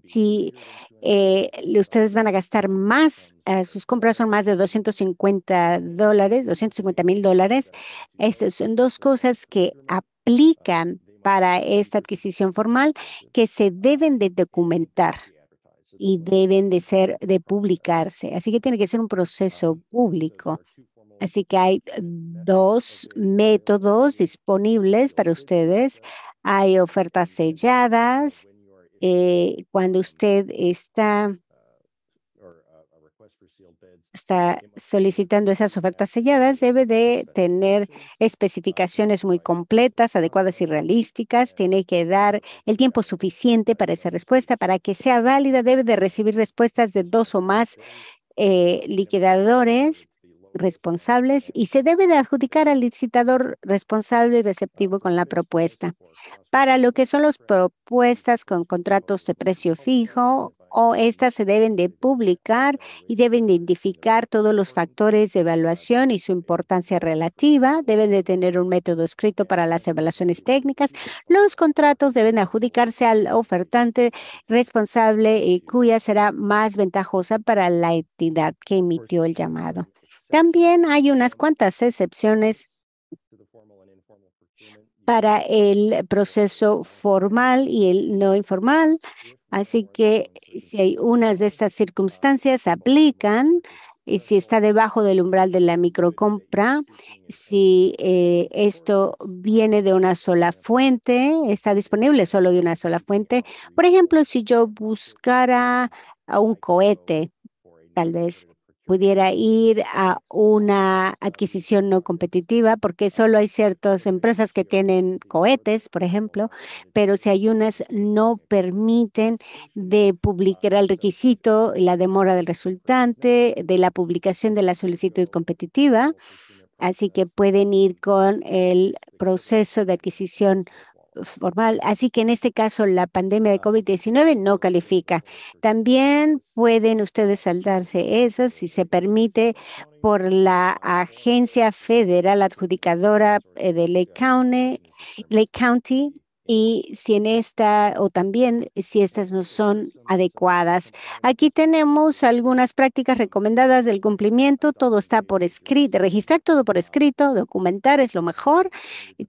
si eh, ustedes van a gastar más, eh, sus compras son más de 250 dólares, 250 mil dólares. Estas son dos cosas que aplican para esta adquisición formal que se deben de documentar y deben de ser de publicarse. Así que tiene que ser un proceso público. Así que hay dos métodos disponibles para ustedes. Hay ofertas selladas eh, cuando usted está, uh, uh, está solicitando esas ofertas selladas, debe de tener uh, especificaciones muy completas, adecuadas y realísticas. Tiene que dar el tiempo suficiente para esa respuesta. Para que sea válida, debe de recibir respuestas de dos o más eh, liquidadores responsables y se debe de adjudicar al licitador responsable y receptivo con la propuesta. Para lo que son las propuestas con contratos de precio fijo o estas se deben de publicar y deben identificar todos los factores de evaluación y su importancia relativa, deben de tener un método escrito para las evaluaciones técnicas, los contratos deben adjudicarse al ofertante responsable y eh, cuya será más ventajosa para la entidad que emitió el llamado. También hay unas cuantas excepciones para el proceso formal y el no informal. Así que si hay unas de estas circunstancias, aplican y si está debajo del umbral de la microcompra, si eh, esto viene de una sola fuente, está disponible solo de una sola fuente. Por ejemplo, si yo buscara a un cohete, tal vez pudiera ir a una adquisición no competitiva, porque solo hay ciertas empresas que tienen cohetes, por ejemplo, pero si hay unas no permiten de publicar el requisito, la demora del resultante, de la publicación de la solicitud competitiva, así que pueden ir con el proceso de adquisición formal. Así que en este caso la pandemia de COVID-19 no califica. También pueden ustedes saldarse eso si se permite por la Agencia Federal Adjudicadora eh, de Lake County, Lake County y si en esta o también si estas no son adecuadas. Aquí tenemos algunas prácticas recomendadas del cumplimiento. Todo está por escrito, registrar todo por escrito, documentar es lo mejor.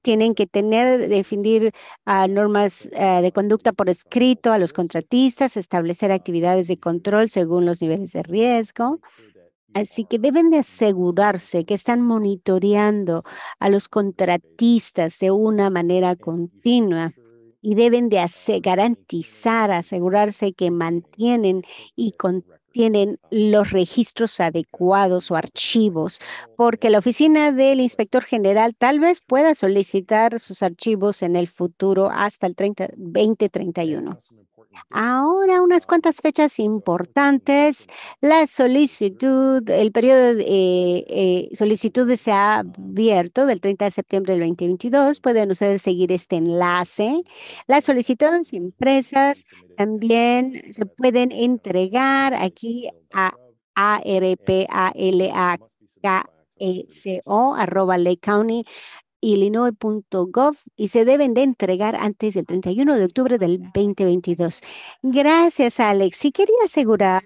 Tienen que tener, definir ah, normas ah, de conducta por escrito a los contratistas, establecer actividades de control según los niveles de riesgo. Así que deben de asegurarse que están monitoreando a los contratistas de una manera continua y deben de garantizar, asegurarse que mantienen y contienen los registros adecuados o archivos, porque la oficina del inspector general tal vez pueda solicitar sus archivos en el futuro hasta el 2031. Ahora unas cuantas fechas importantes. La solicitud, el periodo de eh, eh solicitudes se ha abierto del 30 de septiembre del 2022. Pueden ustedes seguir este enlace. Las solicitudes empresas también se pueden entregar aquí a e o arroba Lake County illinois.gov y se deben de entregar antes del 31 de octubre del 2022. Gracias, Alex. Si quería asegurar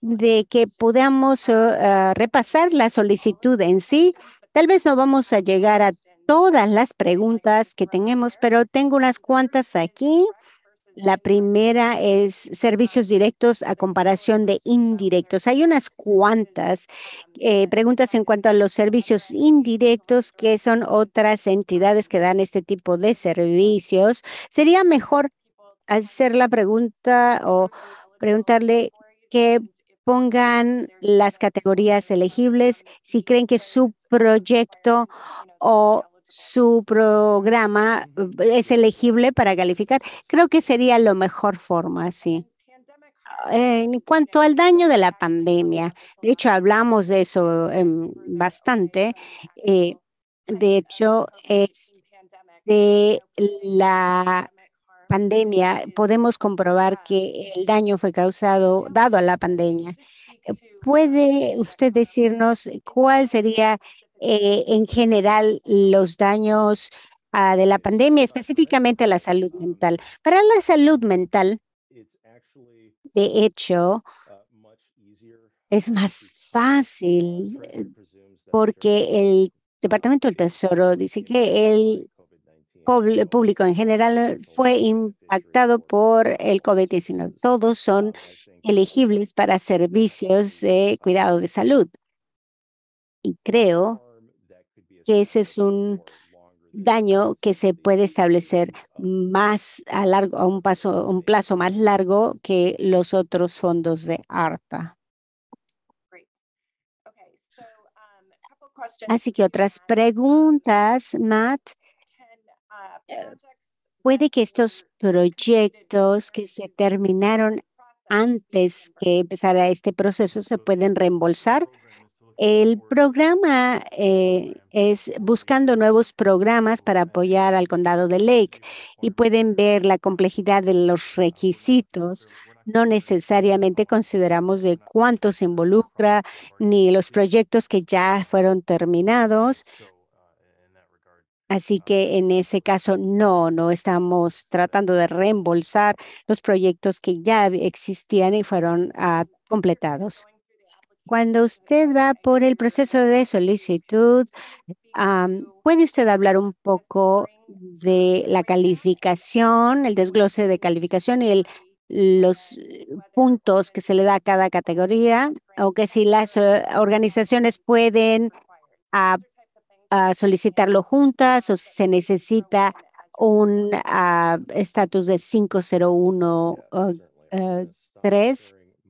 de que podamos eh, eh, repasar la solicitud en sí. Tal vez no vamos a llegar a todas las preguntas que tenemos, pero tengo unas cuantas aquí la primera es servicios directos a comparación de indirectos. Hay unas cuantas eh, preguntas en cuanto a los servicios indirectos, que son otras entidades que dan este tipo de servicios. Sería mejor hacer la pregunta o preguntarle que pongan las categorías elegibles, si creen que su proyecto o su programa eh, es elegible para calificar. Creo que sería la mejor forma, sí. Eh, en cuanto al daño de la pandemia, de hecho hablamos de eso em, bastante. Eh, de hecho, es de la pandemia podemos comprobar que el daño fue causado dado a la pandemia. ¿Puede usted decirnos cuál sería eh, en general los daños ah, de la pandemia, específicamente a la salud mental. Para la salud mental, de hecho, uh, es más fácil eh, porque el Departamento del Tesoro dice que el público en general eh, fue impactado por el COVID-19. Todos son elegibles para servicios de cuidado de salud. Y creo que ese es un daño que se puede establecer más a largo, a un paso, un plazo más largo que los otros fondos de ARPA. Um, Así que otras preguntas, Matt. Uh, eh, ¿Puede que estos proyectos que se terminaron antes que empezara este proceso se pueden reembolsar? El programa eh, es buscando nuevos programas para apoyar al condado de Lake y pueden ver la complejidad de los requisitos. No necesariamente consideramos de cuánto se involucra ni los proyectos que ya fueron terminados. Uh, Así um, que en ese caso, no, no estamos tratando de reembolsar los proyectos que ya existían y fueron ah, completados. Cuando usted va por el proceso de solicitud, ¿puede usted hablar un poco de la calificación, el desglose de calificación y los puntos que se le da a cada categoría? O que si las eh, organizaciones pueden solicitarlo juntas o si se necesita un estatus cero de 5013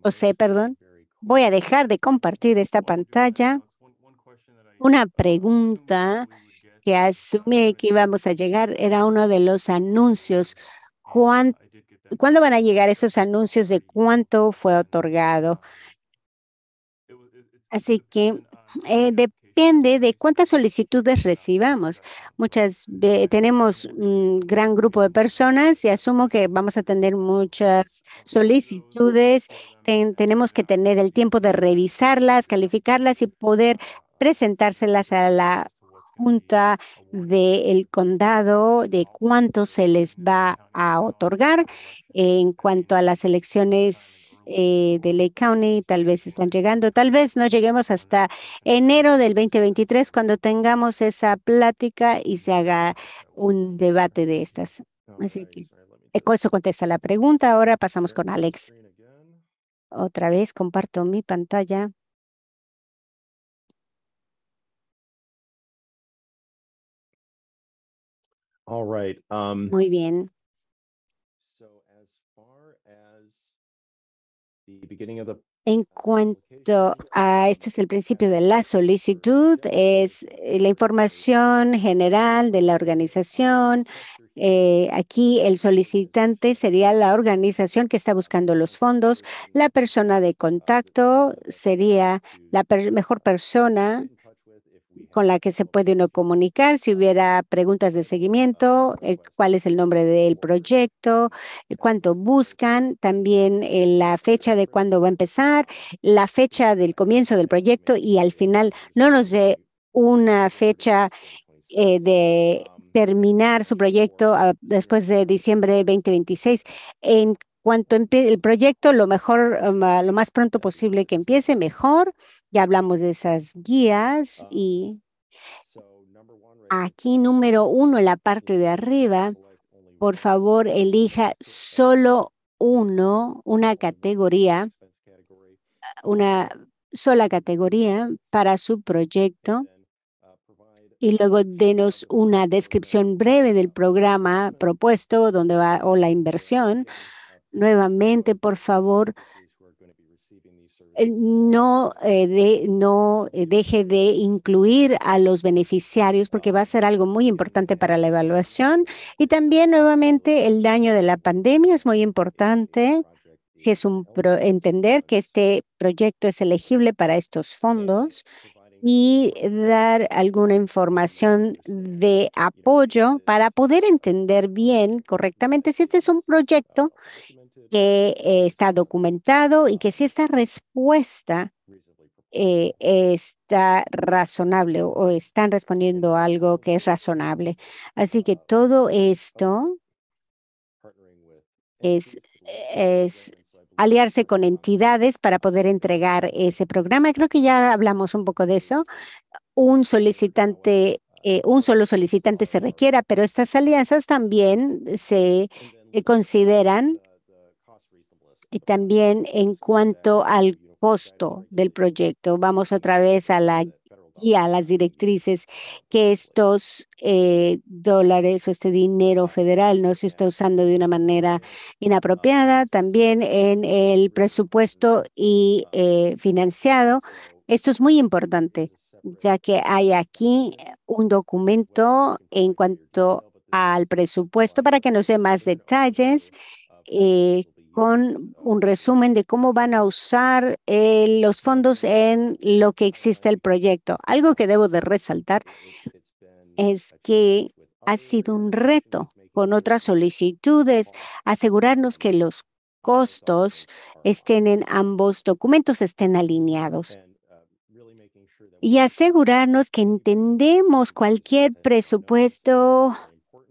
o C, eh, perdón. Voy a dejar de compartir esta pantalla. Una pregunta que asumí que íbamos a llegar era uno de los anuncios. ¿Cuándo van a llegar esos anuncios de cuánto fue otorgado? Así que eh, de, depende de cuántas solicitudes recibamos. Muchas tenemos un mm, gran grupo de personas y asumo que vamos a tener muchas solicitudes. tenemos que tener el tiempo de revisarlas, calificarlas y poder presentárselas a la junta del condado de cuánto se les va a otorgar en cuanto a las elecciones eh, de Lake County tal vez están llegando, tal vez no lleguemos hasta enero del 2023 cuando tengamos esa plática y se haga un debate de estas. Así que eh, eso contesta la pregunta. Ahora pasamos con Alex. Otra vez comparto mi pantalla. Um, Muy bien. En cuanto a este es el principio de la solicitud, es eh, la información general de la organización. Eh, aquí el solicitante sería la organización que está buscando los fondos. La persona de contacto sería la mejor persona con la que se puede uno comunicar, si hubiera preguntas de seguimiento, eh, cuál es el nombre del proyecto, eh, cuánto buscan, también eh, la fecha de cuándo va a empezar, la fecha del comienzo del proyecto y al final no nos dé una fecha de terminar su proyecto ah, después de diciembre 2026. En cuanto el proyecto, lo mejor, um, ah, lo más pronto posible que empiece, mejor. Ya hablamos de esas guías ah. y Aquí número uno, en la parte de arriba, por favor elija solo uno, una categoría, una sola categoría para su proyecto uh, y luego denos una descripción breve del uh, programa propuesto donde va o la inversión. Nuevamente, por favor, eh, no, eh, de, no eh, deje de incluir a los beneficiarios porque va a ser algo muy importante para la evaluación. Y también nuevamente el daño de la pandemia es muy importante. Si es un entender que este proyecto es elegible para estos fondos y dar alguna información de apoyo para poder entender bien correctamente si este es un proyecto que eh, está documentado y que si esta respuesta eh, está razonable o, están respondiendo algo que es razonable. Así que todo esto es, aliarse con entidades para poder entregar ese programa. Creo que ya hablamos un poco de eso. Un solicitante, eh, un solo solicitante se requiera, pero estas alianzas también se consideran y también en cuanto al costo del proyecto. Vamos otra vez a la guía, a las directrices, que estos eh, dólares o este dinero federal no se está usando de una manera inapropiada. También en el presupuesto y eh, financiado. Esto es muy importante, ya que hay aquí un documento en cuanto al presupuesto para que no se más detalles. Eh, con un resumen de cómo van a usar eh, los fondos en lo que existe el proyecto. Algo que debo de resaltar es que ha sido un reto con otras solicitudes asegurarnos que los costos estén en ambos documentos, estén alineados y asegurarnos que entendemos cualquier presupuesto,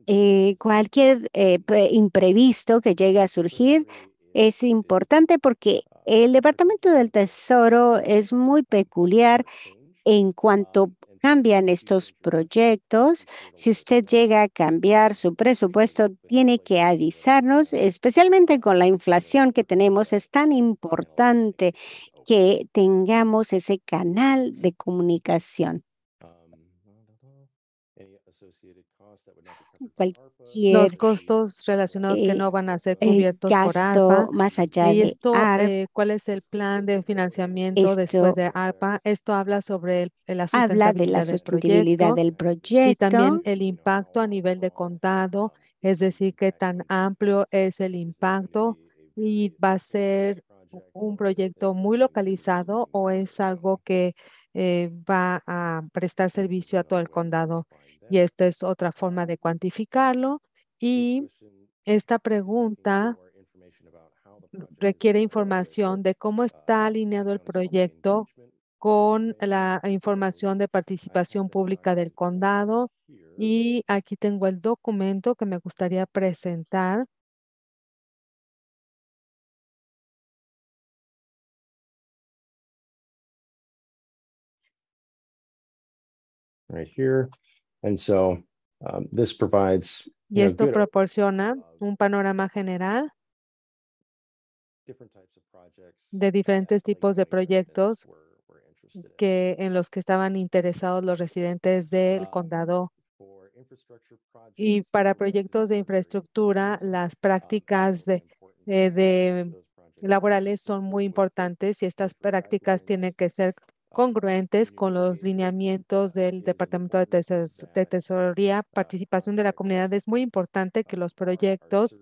eh, cualquier eh, imprevisto que llegue a surgir es importante porque el Departamento del Tesoro es muy peculiar en cuanto ah, cambian estos proyectos. Si usted llega a cambiar su presupuesto, tiene que avisarnos, especialmente con la inflación que tenemos. Es tan importante que tengamos ese canal de comunicación. Um, los costos relacionados que eh, no van a ser cubiertos por ARPA más allá y esto, eh, cuál es el plan de financiamiento después de ARPA. Esto habla sobre el, la de la del, proyecto, y también el impacto a nivel de contado, es decir, qué tan amplio es el impacto y va a ser un proyecto muy localizado o es algo que eh, va a prestar servicio a todo el condado. Y esta es otra forma de cuantificarlo. Y pues, esta pregunta requiere información de cómo está alineado el proyecto con la información de participación pública del condado. Y aquí tengo el documento que me gustaría presentar. Right Um, y esto proporciona uh, un panorama general de diferentes tipos de proyectos que en los que estaban interesados los residentes del um, condado. Y para proyectos de infraestructura, um, las prácticas eh, laborales son muy importantes y estas prácticas tienen que ser congruentes con los lineamientos del Departamento de, Tesorería. Participación de la comunidad es muy importante que los proyectos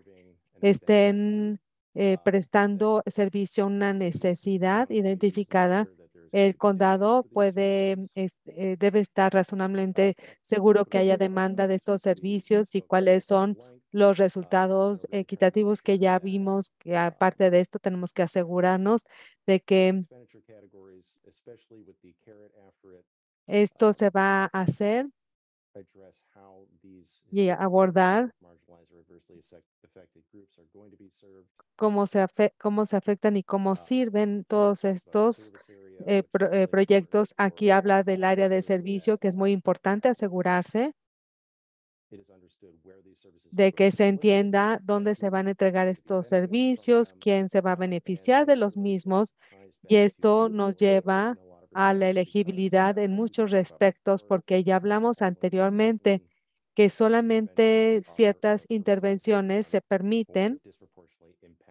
estén eh, prestando servicio a una necesidad identificada. El condado puede, eh, debe estar razonablemente seguro que haya demanda de estos servicios y cuáles son los resultados equitativos que ya vimos. Que aparte de esto, tenemos que asegurarnos de que esto uh, se va a hacer y abordar cómo se, cómo se afectan y cómo uh, sirven todos estos eh, eh, proyectos. Aquí habla del área de servicio, que es muy importante asegurarse de que se entienda dónde se van a entregar estos servicios, quién se va a beneficiar de los mismos y esto nos lleva a la elegibilidad en muchos aspectos, porque ya hablamos anteriormente que solamente ciertas intervenciones se permiten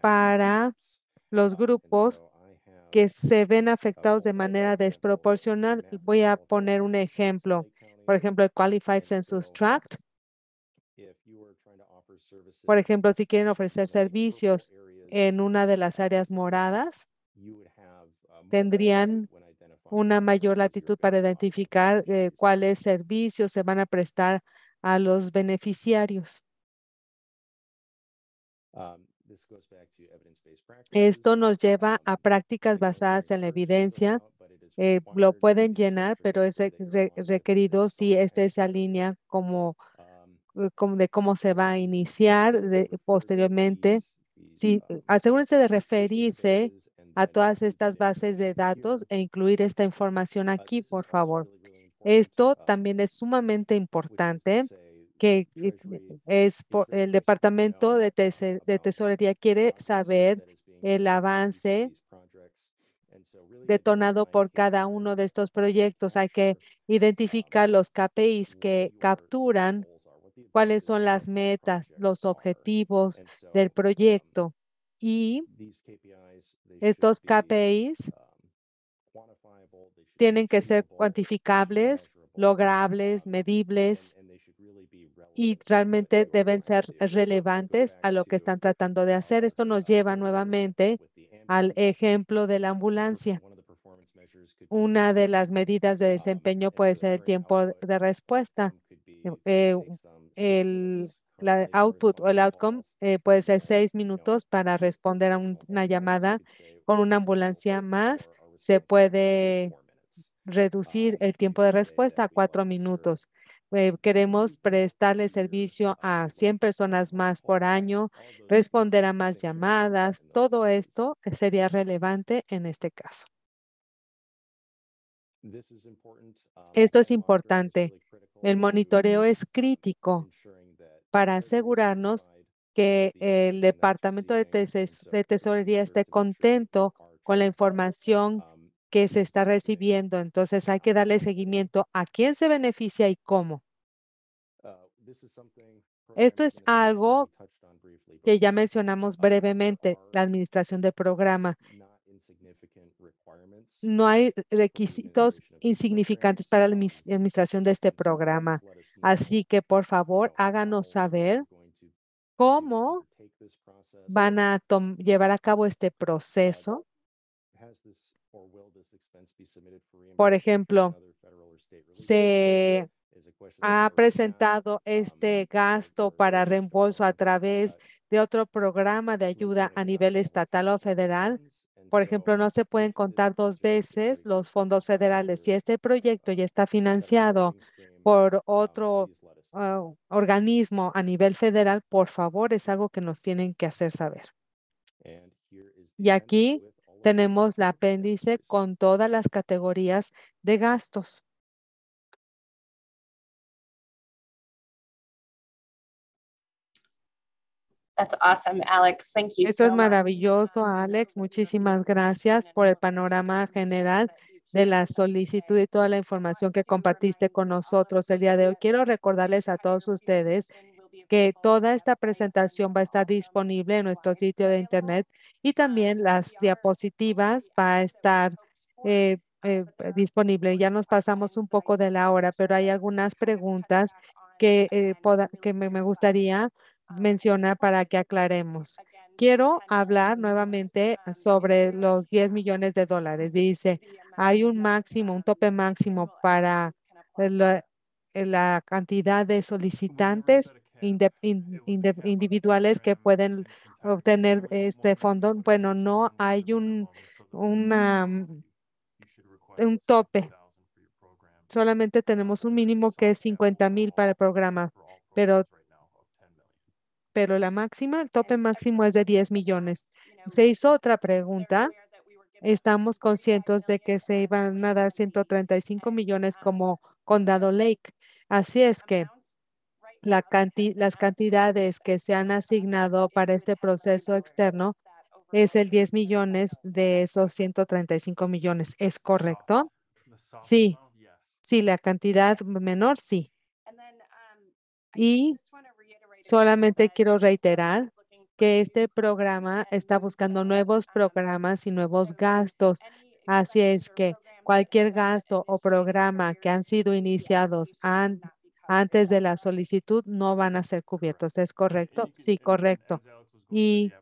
para los grupos que se ven afectados de manera desproporcional. Voy a poner un ejemplo. Por ejemplo, el Qualified Census Tract. Por ejemplo, si quieren ofrecer servicios en una de las áreas moradas, tendrían una mayor latitud para identificar eh, cuáles servicios se van a prestar a los beneficiarios. Um, Esto nos lleva a um, prácticas basadas en la evidencia. Eh, lo pueden llenar, pero es requerido si esta es la línea um, eh, como, de cómo se va a iniciar posteriormente. Si, asegúrense de referirse a todas estas bases de datos e incluir esta información aquí, por favor. Esto también es sumamente pues importante que es el Departamento de, de Tesorería pues quiere saber el avance detonado por cada uno de estos proyectos. Hay que identificar los KPIs que capturan cuáles son las metas, los objetivos del um, proyecto. Y estos KPIs um, tienen que ser cuantificables, logrables, um, medibles y realmente deben ser relevantes a lo que están tratando de hacer. Esto nos lleva nuevamente al ejemplo de la ambulancia. Una de las medidas de um, desempeño puede ser el tiempo de respuesta. Eh, el output o el outcome eh, puede ser seis minutos para responder a una llamada con una ambulancia más. Se puede reducir el tiempo de respuesta a cuatro minutos. queremos prestarle servicio a 100 personas más por año, responder a más llamadas. Todo esto sería relevante en este caso. Um, esto es importante. El monitoreo es crítico para asegurarnos que el Departamento de, Tesorería esté contento con la información que se está recibiendo. Entonces hay que darle seguimiento a quién se beneficia y cómo. Ah, Esto es algo que ya mencionamos um, brevemente, la administración del programa. No hay requisitos insignificantes para la administración de este programa. Así que, por favor, háganos saber cómo van a llevar a cabo este proceso. Por ejemplo, se ha presentado um, este gasto para reembolso a través de otro programa de ayuda a nivel estatal o federal. Por ejemplo, no se pueden contar dos veces los fondos federales. Si este proyecto ya está financiado por otro Ah, organismo a nivel federal, por favor, es algo que nos tienen que hacer saber. Y aquí tenemos la apéndice con todas las categorías de gastos. That's Alex. Thank you Eso es maravilloso, Alex. Muchísimas gracias por el panorama general de la solicitud y toda la información que compartiste con nosotros el día de hoy. Quiero recordarles a todos ustedes que toda esta presentación va a estar disponible en nuestro sitio de internet y también las diapositivas va a estar eh, eh, disponible. Ya nos pasamos un poco de la hora, pero hay algunas preguntas que, eh, que me, me gustaría mencionar para que aclaremos quiero hablar nuevamente sobre los 10 millones de dólares. Dice, hay un máximo, un tope máximo para la, cantidad de solicitantes individuales que pueden obtener este fondo. Bueno, no hay un, mm, un tope. Solamente tenemos un mínimo que es 50 mil para el programa, pero pero la máxima, el tope máximo es de 10 millones. Se hizo otra pregunta. Estamos conscientes de que se iban a dar 135 millones uh-huh. como Condado Lake. Así es que las cantidades que se han asignado para este proceso externo es el 10 millones de esos 135 millones. ¿Es correcto? Sí. Sí, la cantidad menor, sí. Um, y Solamente quiero reiterar que este programa está buscando nuevos programas y nuevos gastos. Así es que cualquier gasto o programa que han sido iniciados antes de la solicitud no van a ser cubiertos. ¿Es correcto? Sí, correcto. Y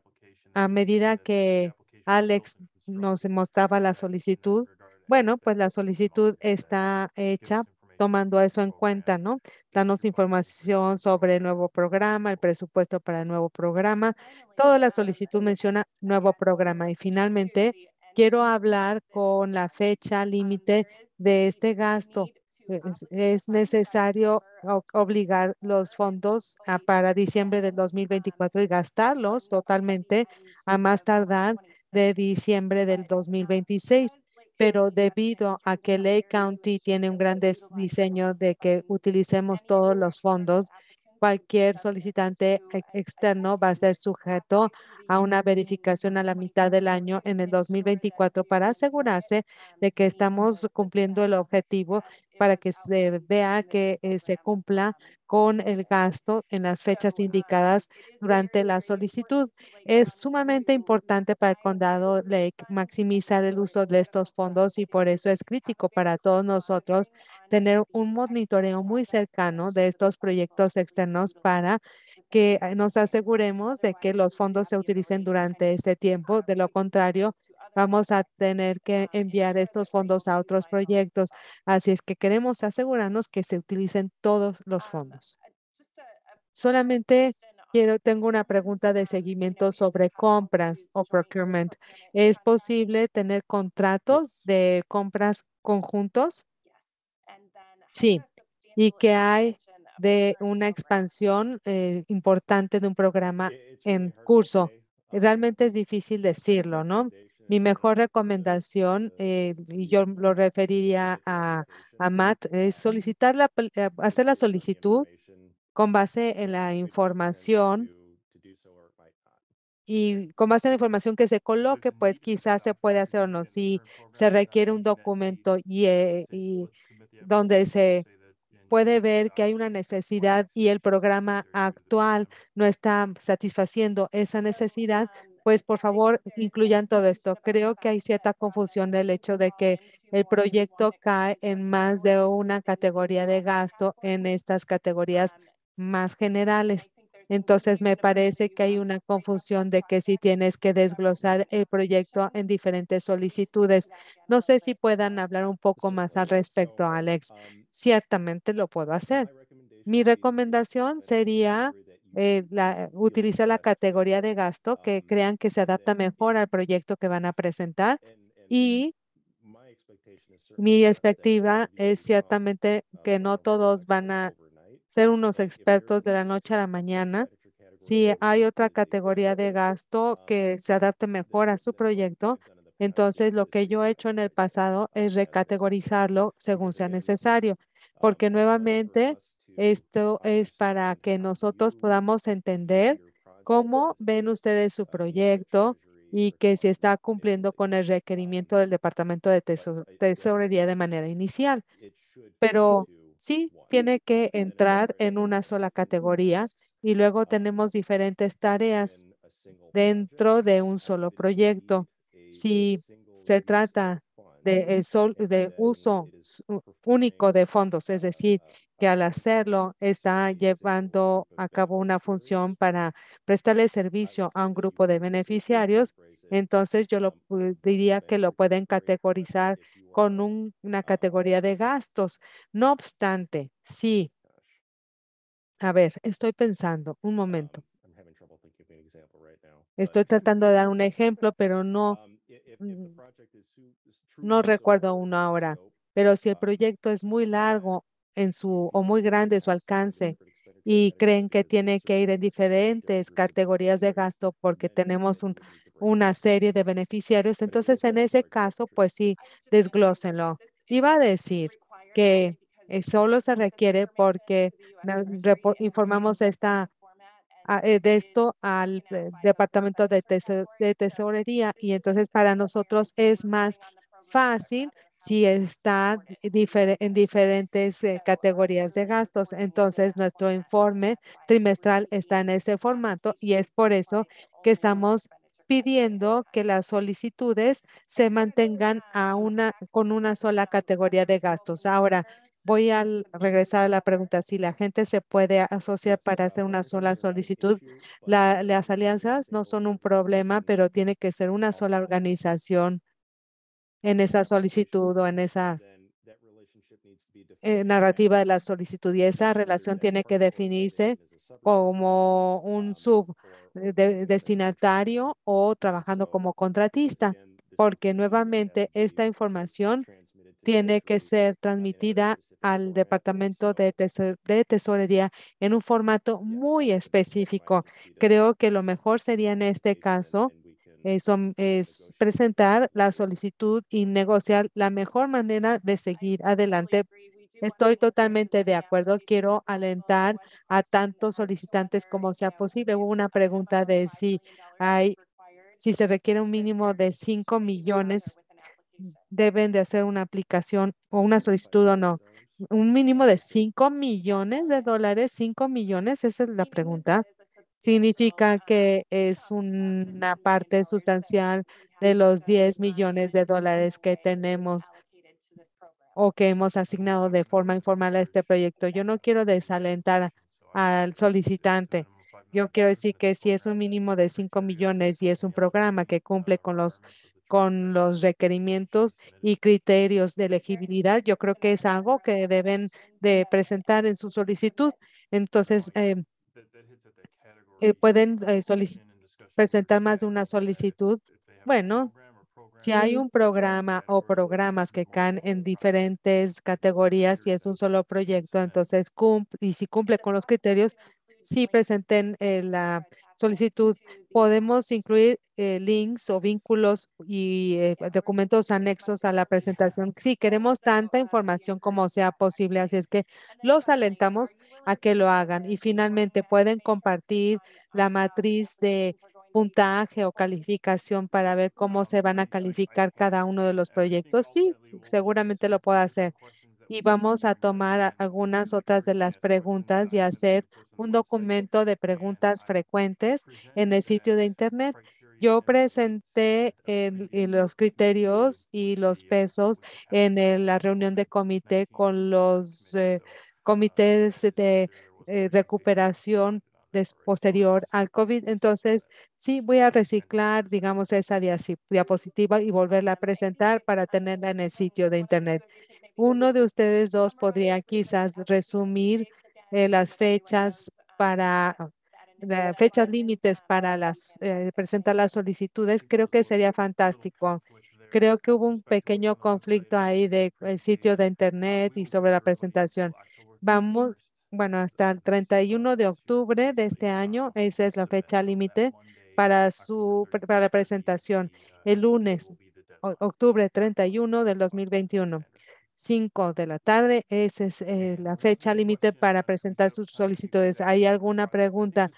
a medida que Alex nos mostraba la solicitud, bueno, pues la solicitud está hecha tomando eso en cuenta, ¿no? Danos información sobre el nuevo programa, el presupuesto para el nuevo programa. Toda la solicitud menciona nuevo programa. Y finalmente, quiero hablar con la fecha límite de este gasto. Es, necesario obligar los fondos para diciembre del 2024 y gastarlos totalmente a más tardar de diciembre del 2026 pero debido a que Lake County tiene un gran diseño de que utilicemos todos los fondos, cualquier solicitante externo va a ser sujeto a una verificación a la mitad del año en el 2024 para asegurarse de que estamos cumpliendo el objetivo para que se vea que eh, se cumpla con el gasto en las fechas indicadas durante la solicitud. Es sumamente importante para el condado Lake maximizar el uso de estos fondos y por eso es crítico para todos nosotros tener un monitoreo muy cercano de estos proyectos externos para que eh, nos aseguremos de que los fondos se utilicen durante ese tiempo. De lo contrario, vamos a tener que enviar estos fondos a otros proyectos. Así es que queremos asegurarnos que se utilicen todos los fondos. Solamente Quiero, tengo una pregunta de seguimiento sobre compras o procurement. ¿Es posible tener contratos de compras conjuntos? Sí. ¿Y qué hay de una expansión eh, importante de un programa en curso? Realmente es difícil decirlo, ¿no? Mi mejor recomendación, eh, y yo lo referiría a, Matt, es solicitar la, eh, hacer la solicitud con base en la información y con base en la información que se coloque, pues quizás se puede hacer o no. Si se requiere un documento y, eh, y donde se puede ver que hay una necesidad y el programa actual no está satisfaciendo esa necesidad, pues por favor incluyan todo esto. Creo que hay cierta confusión del hecho de que el proyecto cae en más de una categoría de gasto en estas categorías más generales. Entonces, me parece que hay una confusión de que si tienes que desglosar el proyecto en diferentes solicitudes. No sé si puedan hablar un poco más al respecto, Alex. Ciertamente lo puedo hacer. Mi recomendación sería eh, la, eh, utiliza la categoría de gasto ah, que crean que se adapta mejor al proyecto que van a presentar. Y mi expectativa es ciertamente que no todos van a ser unos expertos de la noche a la mañana. Si hay otra categoría de gasto um, que se adapte mejor a su proyecto, entonces lo que yo he hecho en el pasado es recategorizarlo según sea necesario, um, porque nuevamente esto es para que nosotros podamos entender cómo ven ustedes su proyecto y que si está cumpliendo con el requerimiento del Departamento de Tesorería de manera inicial. Pero sí tiene que entrar en una sola categoría y luego tenemos diferentes tareas dentro de un solo proyecto. Si se trata de, eh, de uso único de fondos, es decir, que al hacerlo está llevando a cabo una función para prestarle servicio a un grupo de beneficiarios, entonces yo lo, diría que lo pueden categorizar con una categoría de gastos. No obstante, sí. A ver, estoy pensando un momento. Estoy tratando de dar un ejemplo, pero no, mm, no recuerdo uno ahora. Pero si el proyecto es muy largo en su o muy grande su alcance y creen que tiene que ir en diferentes categorías de gasto porque tenemos un, una serie de beneficiarios. Entonces, en ese caso, pues sí, desglósenlo. Iba a decir que solo se requiere porque informamos esta de esto al Departamento de, Tesorería y entonces para nosotros es más fácil si está en diferentes eh, categorías de gastos. Entonces, nuestro informe trimestral está en ese formato y es por eso que estamos pidiendo que las solicitudes se mantengan a una, con una sola categoría de gastos. Ahora, voy a regresar a la pregunta. Si la gente se puede asociar para hacer una sola solicitud, las alianzas no son un problema, pero tiene que ser una sola organización en esa solicitud o en esa eh, narrativa de la solicitud. Y esa relación tiene que definirse como un sub eh, destinatario o trabajando como contratista, porque nuevamente esta información tiene que ser transmitida al Departamento de, Tesorería en un formato muy específico. Creo que lo mejor sería en este caso eh, es presentar la solicitud y negociar la mejor manera de seguir adelante. Estoy totalmente de acuerdo. Quiero alentar a tantos solicitantes como sea posible. Hubo una pregunta de si hay, si se requiere un mínimo de 5 millones, deben de hacer una aplicación o una solicitud o no un mínimo de 5 millones de dólares, 5 millones, esa es la pregunta significa que es una parte sustancial de los 10 millones de dólares que tenemos o que hemos asignado de forma informal a este proyecto. Yo no quiero desalentar al solicitante. Yo quiero decir que si es un mínimo de 5 millones y es un programa que cumple con los con los requerimientos y criterios de elegibilidad, yo creo que es algo que deben de presentar en su solicitud. Entonces, em, eh, pueden eh, presentar más de una solicitud. Bueno, si hay un programa o programas que caen en diferentes categorías y si es un solo proyecto, entonces cumple, y si cumple con los criterios, si presenten eh, la solicitud. Podemos incluir eh, links o vínculos y eh, documentos anexos a la presentación. Sí, queremos tanta información como sea posible, así es que los alentamos a que lo hagan. Y finalmente pueden compartir la matriz de puntaje o calificación para ver cómo se van a calificar cada uno de los proyectos. Sí, seguramente lo puedo hacer y vamos a tomar algunas otras de las preguntas y hacer un documento de preguntas frecuentes en el sitio de Internet. Yo presenté los criterios y los pesos en la reunión de comité con los eh, comités de eh, recuperación posterior al COVID. Entonces, sí, voy a reciclar, digamos, esa diapositiva y volverla a presentar para tenerla en el sitio de Internet. Uno de ustedes dos podría quizás resumir eh, las fechas para eh, fechas límites para las eh, presentar las solicitudes. Creo que sería fantástico. Creo que hubo un pequeño conflicto ahí del sitio de internet y sobre la presentación. Vamos, bueno, hasta el 31 de octubre de este año, esa es la fecha límite para su para la presentación, el lunes, octubre 31 del 2021. 5 de la tarde. Esa es eh, la fecha límite para presentar sus solicitudes. ¿Hay alguna pregunta?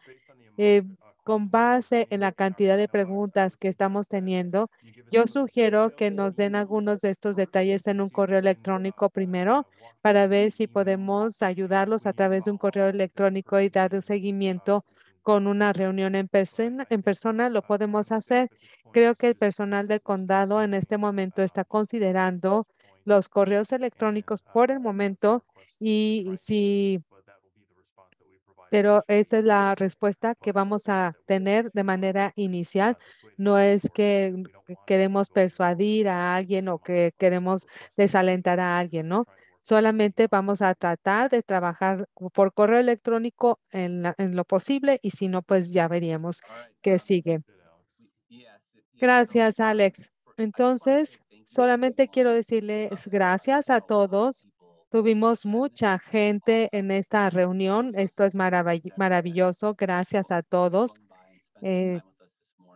Eh, con base en la cantidad de preguntas que estamos teniendo, yo sugiero que nos den algunos de estos detalles en un correo electrónico primero para ver si podemos ayudarlos a través de un correo electrónico y dar seguimiento con una reunión en persona lo podemos hacer. Creo que el personal del condado en este momento está considerando los correos electrónicos uh, por el momento y si pero esa es la respuesta que vamos a tener de manera uh, inicial. No es que queremos persuadir a alguien o que queremos desalentar a alguien, ¿no? Solamente vamos a tratar de trabajar por correo electrónico en, en lo posible y si no, pues ya veríamos qué sigue. Gracias, Alex. Entonces, Solamente quiero decirles gracias a todos. Tuvimos mucha gente en esta reunión. Esto es maravilloso. Gracias a todos. Eh,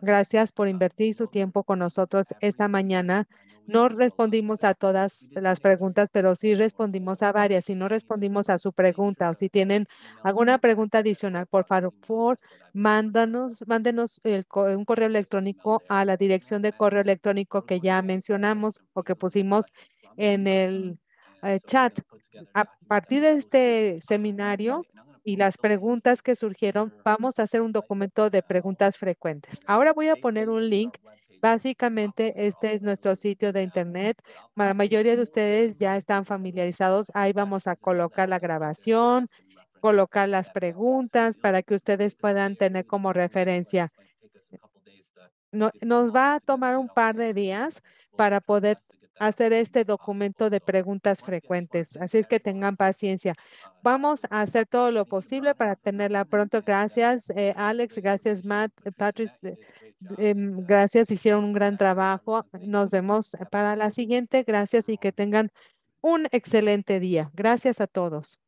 gracias por invertir su tiempo con nosotros esta mañana. No respondimos a todas las preguntas, pero sí respondimos a varias. Si no respondimos a su pregunta o si tienen alguna pregunta adicional, por favor, mándanos, mándenos un correo electrónico a la dirección de correo electrónico que ya mencionamos o que pusimos en el eh, chat. A partir de este seminario, y las preguntas que surgieron, vamos a hacer un documento de preguntas frecuentes. Ahora voy a poner un link Básicamente, este es nuestro sitio de internet. La mayoría de ustedes ya están familiarizados. Ahí vamos a colocar la grabación, colocar las preguntas para que ustedes puedan tener como referencia. nos va a tomar un par de días para poder hacer este documento de preguntas frecuentes. Así es que tengan paciencia. Vamos a hacer todo lo posible para tenerla pronto. Gracias, eh, Alex. Gracias, Matt. Eh, Patrice, eh, mm, gracias. Hicieron un gran trabajo. Nos vemos para la siguiente. Gracias y que tengan un excelente día. Gracias a todos.